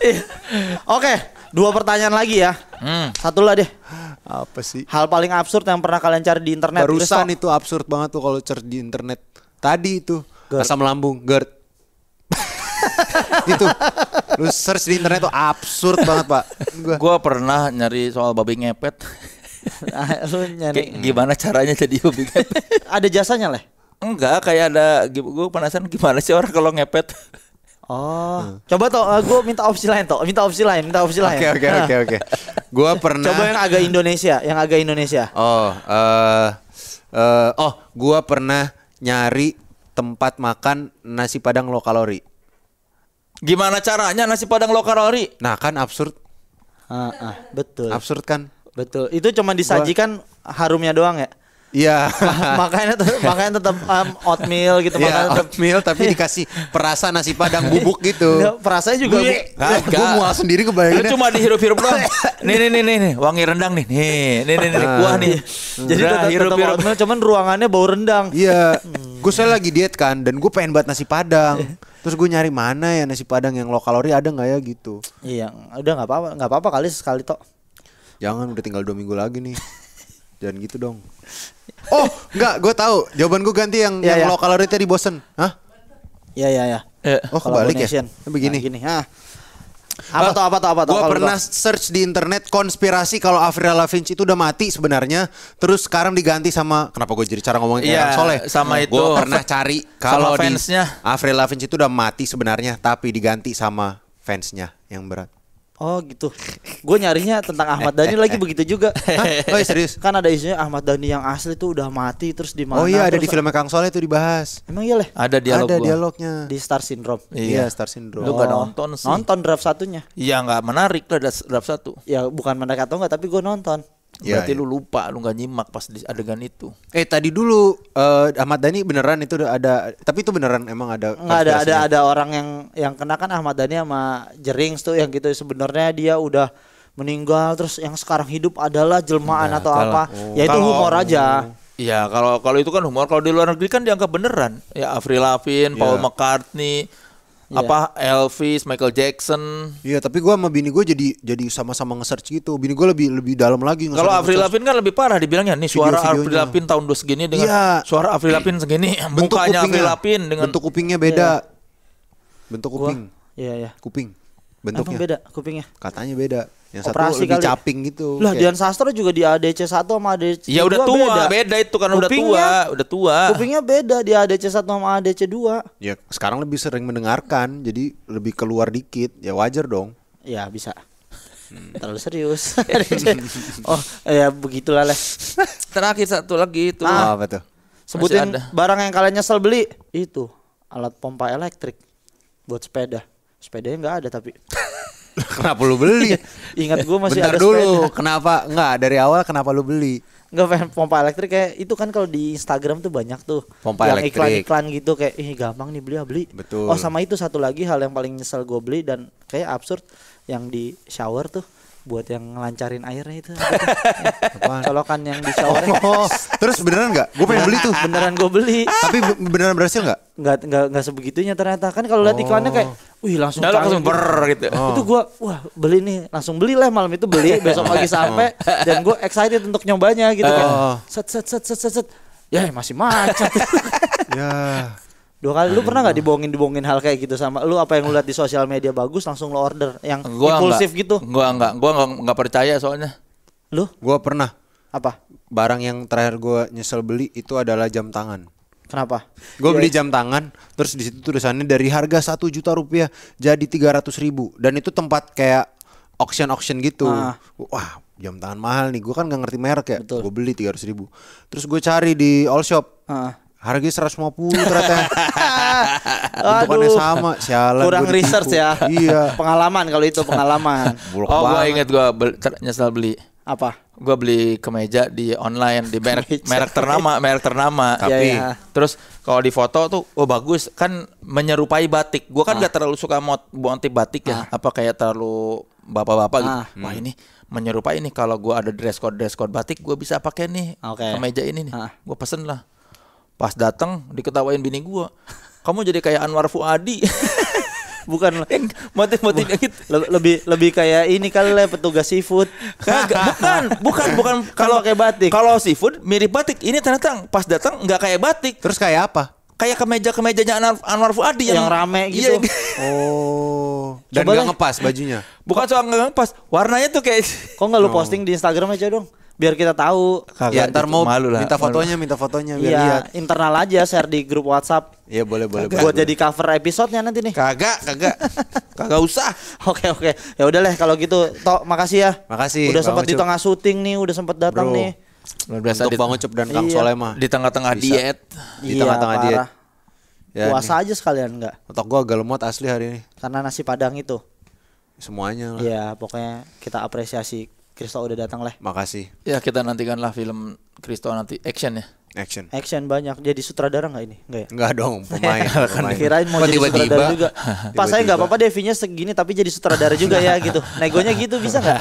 Iya. Oke, dua pertanyaan lagi ya. Hmm. Satu lah deh. Apa sih? Hal paling absurd yang pernah kalian cari di internet. Barusan itu absurd banget tuh kalau cari di internet. Tadi itu GERD. asam lambung, GERD. [laughs] itu lu search di internet tuh absurd banget pak gua. pernah nyari soal babi ngepet [laughs] ah, lu nyari G gimana caranya jadi babi ngepet ada jasanya lah enggak kayak ada gue penasaran gimana sih orang kalau ngepet Oh, hmm. coba toh uh, eh, gue minta opsi lain toh, minta opsi lain, minta opsi lain. Oke oke oke [laughs] oke. Gue pernah. Coba yang agak Indonesia, yang agak Indonesia. Oh, uh, uh, oh, gue pernah nyari tempat makan nasi padang low kalori. Gimana caranya nasi padang low kalori? Nah kan absurd. Uh, uh, betul. Absurd kan? Betul. Itu cuma disajikan gua... harumnya doang ya. Iya. [laughs] makanya makanya tetap um, oatmeal gitu ya, makanya oatmeal tapi [laughs] dikasih perasa nasi padang bubuk gitu. Nah, perasanya juga iya. gue, gua, mual sendiri kebayangannya. Lu cuma dihirup-hirup doang. [laughs] nih nih nih nih nih wangi rendang nih. Nih nih nih, nih kuah nih. Nah. Jadi nah, tetap hirup, hirup oatmeal cuman ruangannya bau rendang. Iya. Hmm. gue saya lagi diet kan dan gue pengen buat nasi padang. Iya. Terus gue nyari mana ya nasi padang yang low kalori ada nggak ya gitu. Iya, udah nggak apa-apa, nggak apa-apa kali sekali tok. Jangan udah tinggal dua minggu lagi nih. Jangan gitu dong. Oh, enggak, gue tahu. Jawaban gue ganti yang yeah, yang yeah. low kalorinya di bosen. Hah? Iya, iya, iya. Oh, kebalik ya? Begini. Nah, gini. Ah. Apa tuh apa tuh apa tuh? Gua pernah gua... search di internet konspirasi kalau Avril Lavigne itu udah mati sebenarnya, terus sekarang diganti sama kenapa gue jadi cara ngomongin yeah, kayak iya, Soleh? Sama nah, itu. Gue pernah cari [laughs] kalau fansnya Avril Lavigne itu udah mati sebenarnya, tapi diganti sama fansnya yang berat. Oh gitu. Gue nyarinya tentang Ahmad Dhani lagi [laughs] begitu juga. Hah? Oh iya, serius? Kan ada isunya Ahmad Dhani yang asli tuh udah mati terus di mana? Oh iya ada di filmnya Kang Soleh itu dibahas. Emang iya leh? Ada dialog. Ada gua. dialognya. Di Star Syndrome. Iya, iya Star Syndrome. Lu oh. gak nonton sih? Nonton draft satunya. Iya nggak menarik lah draft satu. Ya bukan menarik atau enggak tapi gue nonton. Ya, Berarti ya. lu lupa, lu gak nyimak pas di adegan itu. Eh tadi dulu uh, Ahmad Dhani beneran itu ada, tapi itu beneran emang ada. Nggak ada ada ada orang yang yang kena kan Ahmad Dhani sama Jerings tuh yang gitu sebenarnya dia udah meninggal terus yang sekarang hidup adalah jelmaan nah, atau kalau, apa? Oh. Ya itu humor aja. Iya, Ya kalau kalau itu kan humor. Kalau di luar negeri kan dianggap beneran. Ya Avril Lavigne, yeah. Paul iya. McCartney, yeah. apa Elvis, Michael Jackson. Iya, yeah, tapi gua sama bini gua jadi jadi sama-sama nge-search gitu. Bini gua lebih lebih dalam lagi Kalau Avril Lavigne kan lebih parah dibilangnya. Nih suara Avril Lavigne tahun dua segini dengan yeah. suara Avril Lavigne segini, [clears throat] bentuk mukanya kupingnya. Avril Lavigne dengan bentuk kupingnya beda. Yeah. Bentuk kuping. Iya, yeah, iya. Yeah. Kuping. Bentuknya Emang beda kupingnya. Katanya beda. Yang satu Operasi lebih kali. caping gitu. Lah kayak. Dian Sastro juga di ADC 1 sama ADC Ya udah tua, beda. beda itu kan udah tua, udah tua. Kupingnya beda di ADC 1 sama ADC 2. Ya sekarang lebih sering mendengarkan, jadi lebih keluar dikit. Ya wajar dong. Ya bisa. Hmm. [laughs] Terlalu serius. [laughs] oh, ya begitulah lah. [laughs] Terakhir satu lagi itu. Ah, apa tuh? Sebutin barang yang kalian nyesel beli. Itu alat pompa elektrik buat sepeda. Sepedanya nggak ada tapi kenapa lu beli? Iya. Ingat gue masih Bentar ada dulu, sepeda. kenapa? Enggak, dari awal kenapa lu beli? Enggak pengen pompa elektrik kayak itu kan kalau di Instagram tuh banyak tuh pompa yang iklan-iklan gitu kayak ih gampang nih beli ya beli. Betul. Oh sama itu satu lagi hal yang paling nyesel gue beli dan kayak absurd yang di shower tuh buat yang ngelancarin airnya itu [laughs] colokan yang di shower [laughs] oh, terus beneran nggak gue pengen beli tuh beneran gue beli tapi beneran berhasil nggak nggak nggak nggak sebegitunya ternyata kan kalau lihat iklannya kayak oh. wih langsung Udah langsung ber gitu oh. itu gue wah beli nih langsung beli lah malam itu beli besok [laughs] pagi sampai dan gue excited untuk nyobanya gitu kan. oh. kan set set set set set set ya masih macet ya dua kali Aduh. lu pernah nggak dibohongin dibohongin hal kayak gitu sama lu apa yang lu lihat di sosial media bagus langsung lu order yang gua impulsif enggak, gitu gua nggak gua nggak percaya soalnya lu gua pernah apa barang yang terakhir gua nyesel beli itu adalah jam tangan Kenapa? Gue iya, beli iya. jam tangan, terus di situ tulisannya dari harga satu juta rupiah jadi tiga ratus ribu, dan itu tempat kayak auction auction gitu. Ah. Wah, jam tangan mahal nih. Gue kan nggak ngerti merek ya. Gue beli tiga ratus ribu. Terus gue cari di all shop. Ah harga 150 ternyata bentukannya [laughs] sama sialan kurang research ya [laughs] iya pengalaman kalau itu pengalaman [laughs] oh gue inget gue bel nyesel beli apa gue beli kemeja di online di merek merek ternama merek ternama tapi ya, ya. terus kalau di foto tuh oh bagus kan menyerupai batik gue kan ah. gak terlalu suka mot motif batik ya ah. apa kayak terlalu bapak-bapak gitu. ah. gitu wah ini menyerupai ini kalau gue ada dress code dress code batik gue bisa pakai nih okay. kemeja ini nih ah. gue pesen lah Pas datang diketawain bini gua. Kamu jadi kayak Anwar Fuadi. [laughs] bukan motif-motif gitu. lebih lebih kayak ini kali lah petugas seafood Kagak, bukan bukan bukan kan kalau kayak batik kalau seafood mirip batik ini ternyata pas datang nggak kayak batik terus kayak apa kayak kemeja kemejanya Anwar, Anwar Fuadi yang, yang rame iya, gitu. Iya. Oh. Dan nggak ngepas bajunya. Bukan soal nggak ngepas, warnanya tuh kayak. Kok nggak lu oh. posting di Instagram aja dong? biar kita tahu. Kagak, ya ntar mau malu lah. minta fotonya, malu. minta fotonya biar ya, lihat. internal aja share di grup WhatsApp. Iya boleh boleh. Buat jadi cover episodenya nanti nih. Kagak, kagak. [laughs] kagak usah. Oke oke. Ya udah lah kalau gitu. toh makasih ya. Makasih. Udah sempat di tengah syuting nih, udah sempat datang nih. Luar biasa untuk Bang Ucup dan iya. Kang Solema Di tengah-tengah diet, di tengah iya, tengah-tengah diet. Ya, Puasa nih. aja sekalian enggak? Otak gua agak lemot asli hari ini. Karena nasi padang itu. Semuanya lah. ya pokoknya kita apresiasi Kristo udah datang lah. Makasih. Ya kita nantikanlah film Kristo nanti action ya. Action. Action banyak. Jadi sutradara nggak ini? Nggak ya? Nggak dong, pemain. [laughs] pemain. Kirain mau jadi sutradara juga. Pak Pas saya [laughs] nggak apa-apa Devinya segini tapi jadi sutradara juga ya gitu. Negonya gitu bisa nggak? [laughs]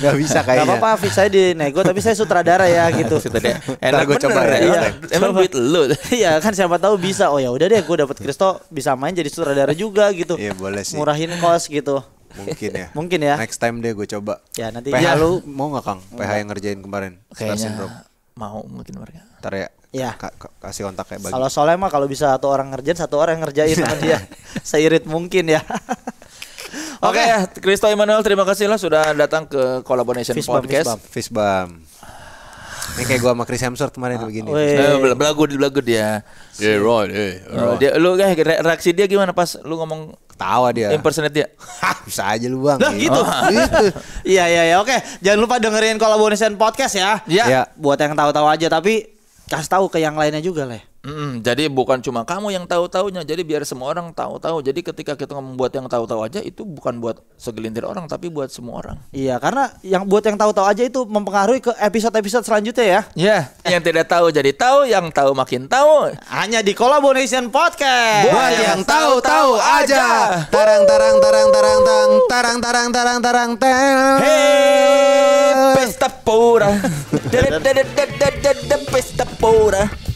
Nggak bisa kayaknya. Nggak apa-apa saya di nego tapi saya sutradara ya gitu. Sutradara. Enak gue coba ya. Emang duit lu. Iya kan siapa tahu bisa. Oh ya udah deh gue dapat Kristo bisa main jadi sutradara juga gitu. Iya boleh sih. Murahin kos gitu. Mungkin ya. [laughs] Mungkin ya. Next time deh gue coba. Ya nanti. PH ya. lu mau nggak Kang? PH yang ngerjain kemarin. Kayaknya Mau mungkin mereka. Ntar ya. Ya. Ka ka kasih kontak kayak bagi. Kalau soalnya mah kalau bisa satu orang ngerjain satu orang yang ngerjain sama dia. [laughs] Seirit mungkin ya. [laughs] Oke, okay. Kristo okay. Immanuel terima kasih lah sudah datang ke Collaboration fist Podcast. Fisbam. Fishbam. Ini kayak gua sama Chris Hemsworth kemarin ah, begini. Nah, belagu di belagu dia. Yeah, Roy, eh, Roy. Dia, lu kayak eh, reaksi dia gimana pas lu ngomong ketawa dia. Impersonate dia. [laughs] Bisa aja lu Bang. Nah, iya. gitu. Oh. [laughs] Iya, iya iya oke. Jangan lupa dengerin kolaborasi Podcast ya. Iya. Ya. Buat yang tahu-tahu aja tapi kasih tahu ke yang lainnya juga lah. Mm, jadi bukan cuma kamu yang tahu taunya. Jadi biar semua orang tahu tahu. Jadi ketika kita membuat yang tahu tahu aja itu bukan buat segelintir orang tapi buat semua orang. Iya, karena yang buat yang tahu tahu aja itu mempengaruhi ke episode-episode selanjutnya ya. Iya, yeah, yang tidak tahu jadi tahu, yang tahu makin tahu. Hanya di Collaboration Podcast. Buat yang, yang tahu tahu aja. Tarang tarang tarang tarang tarang tarang tarang tarang tarang tarang. Hey, pesta pura. [laughs] Pesta pura.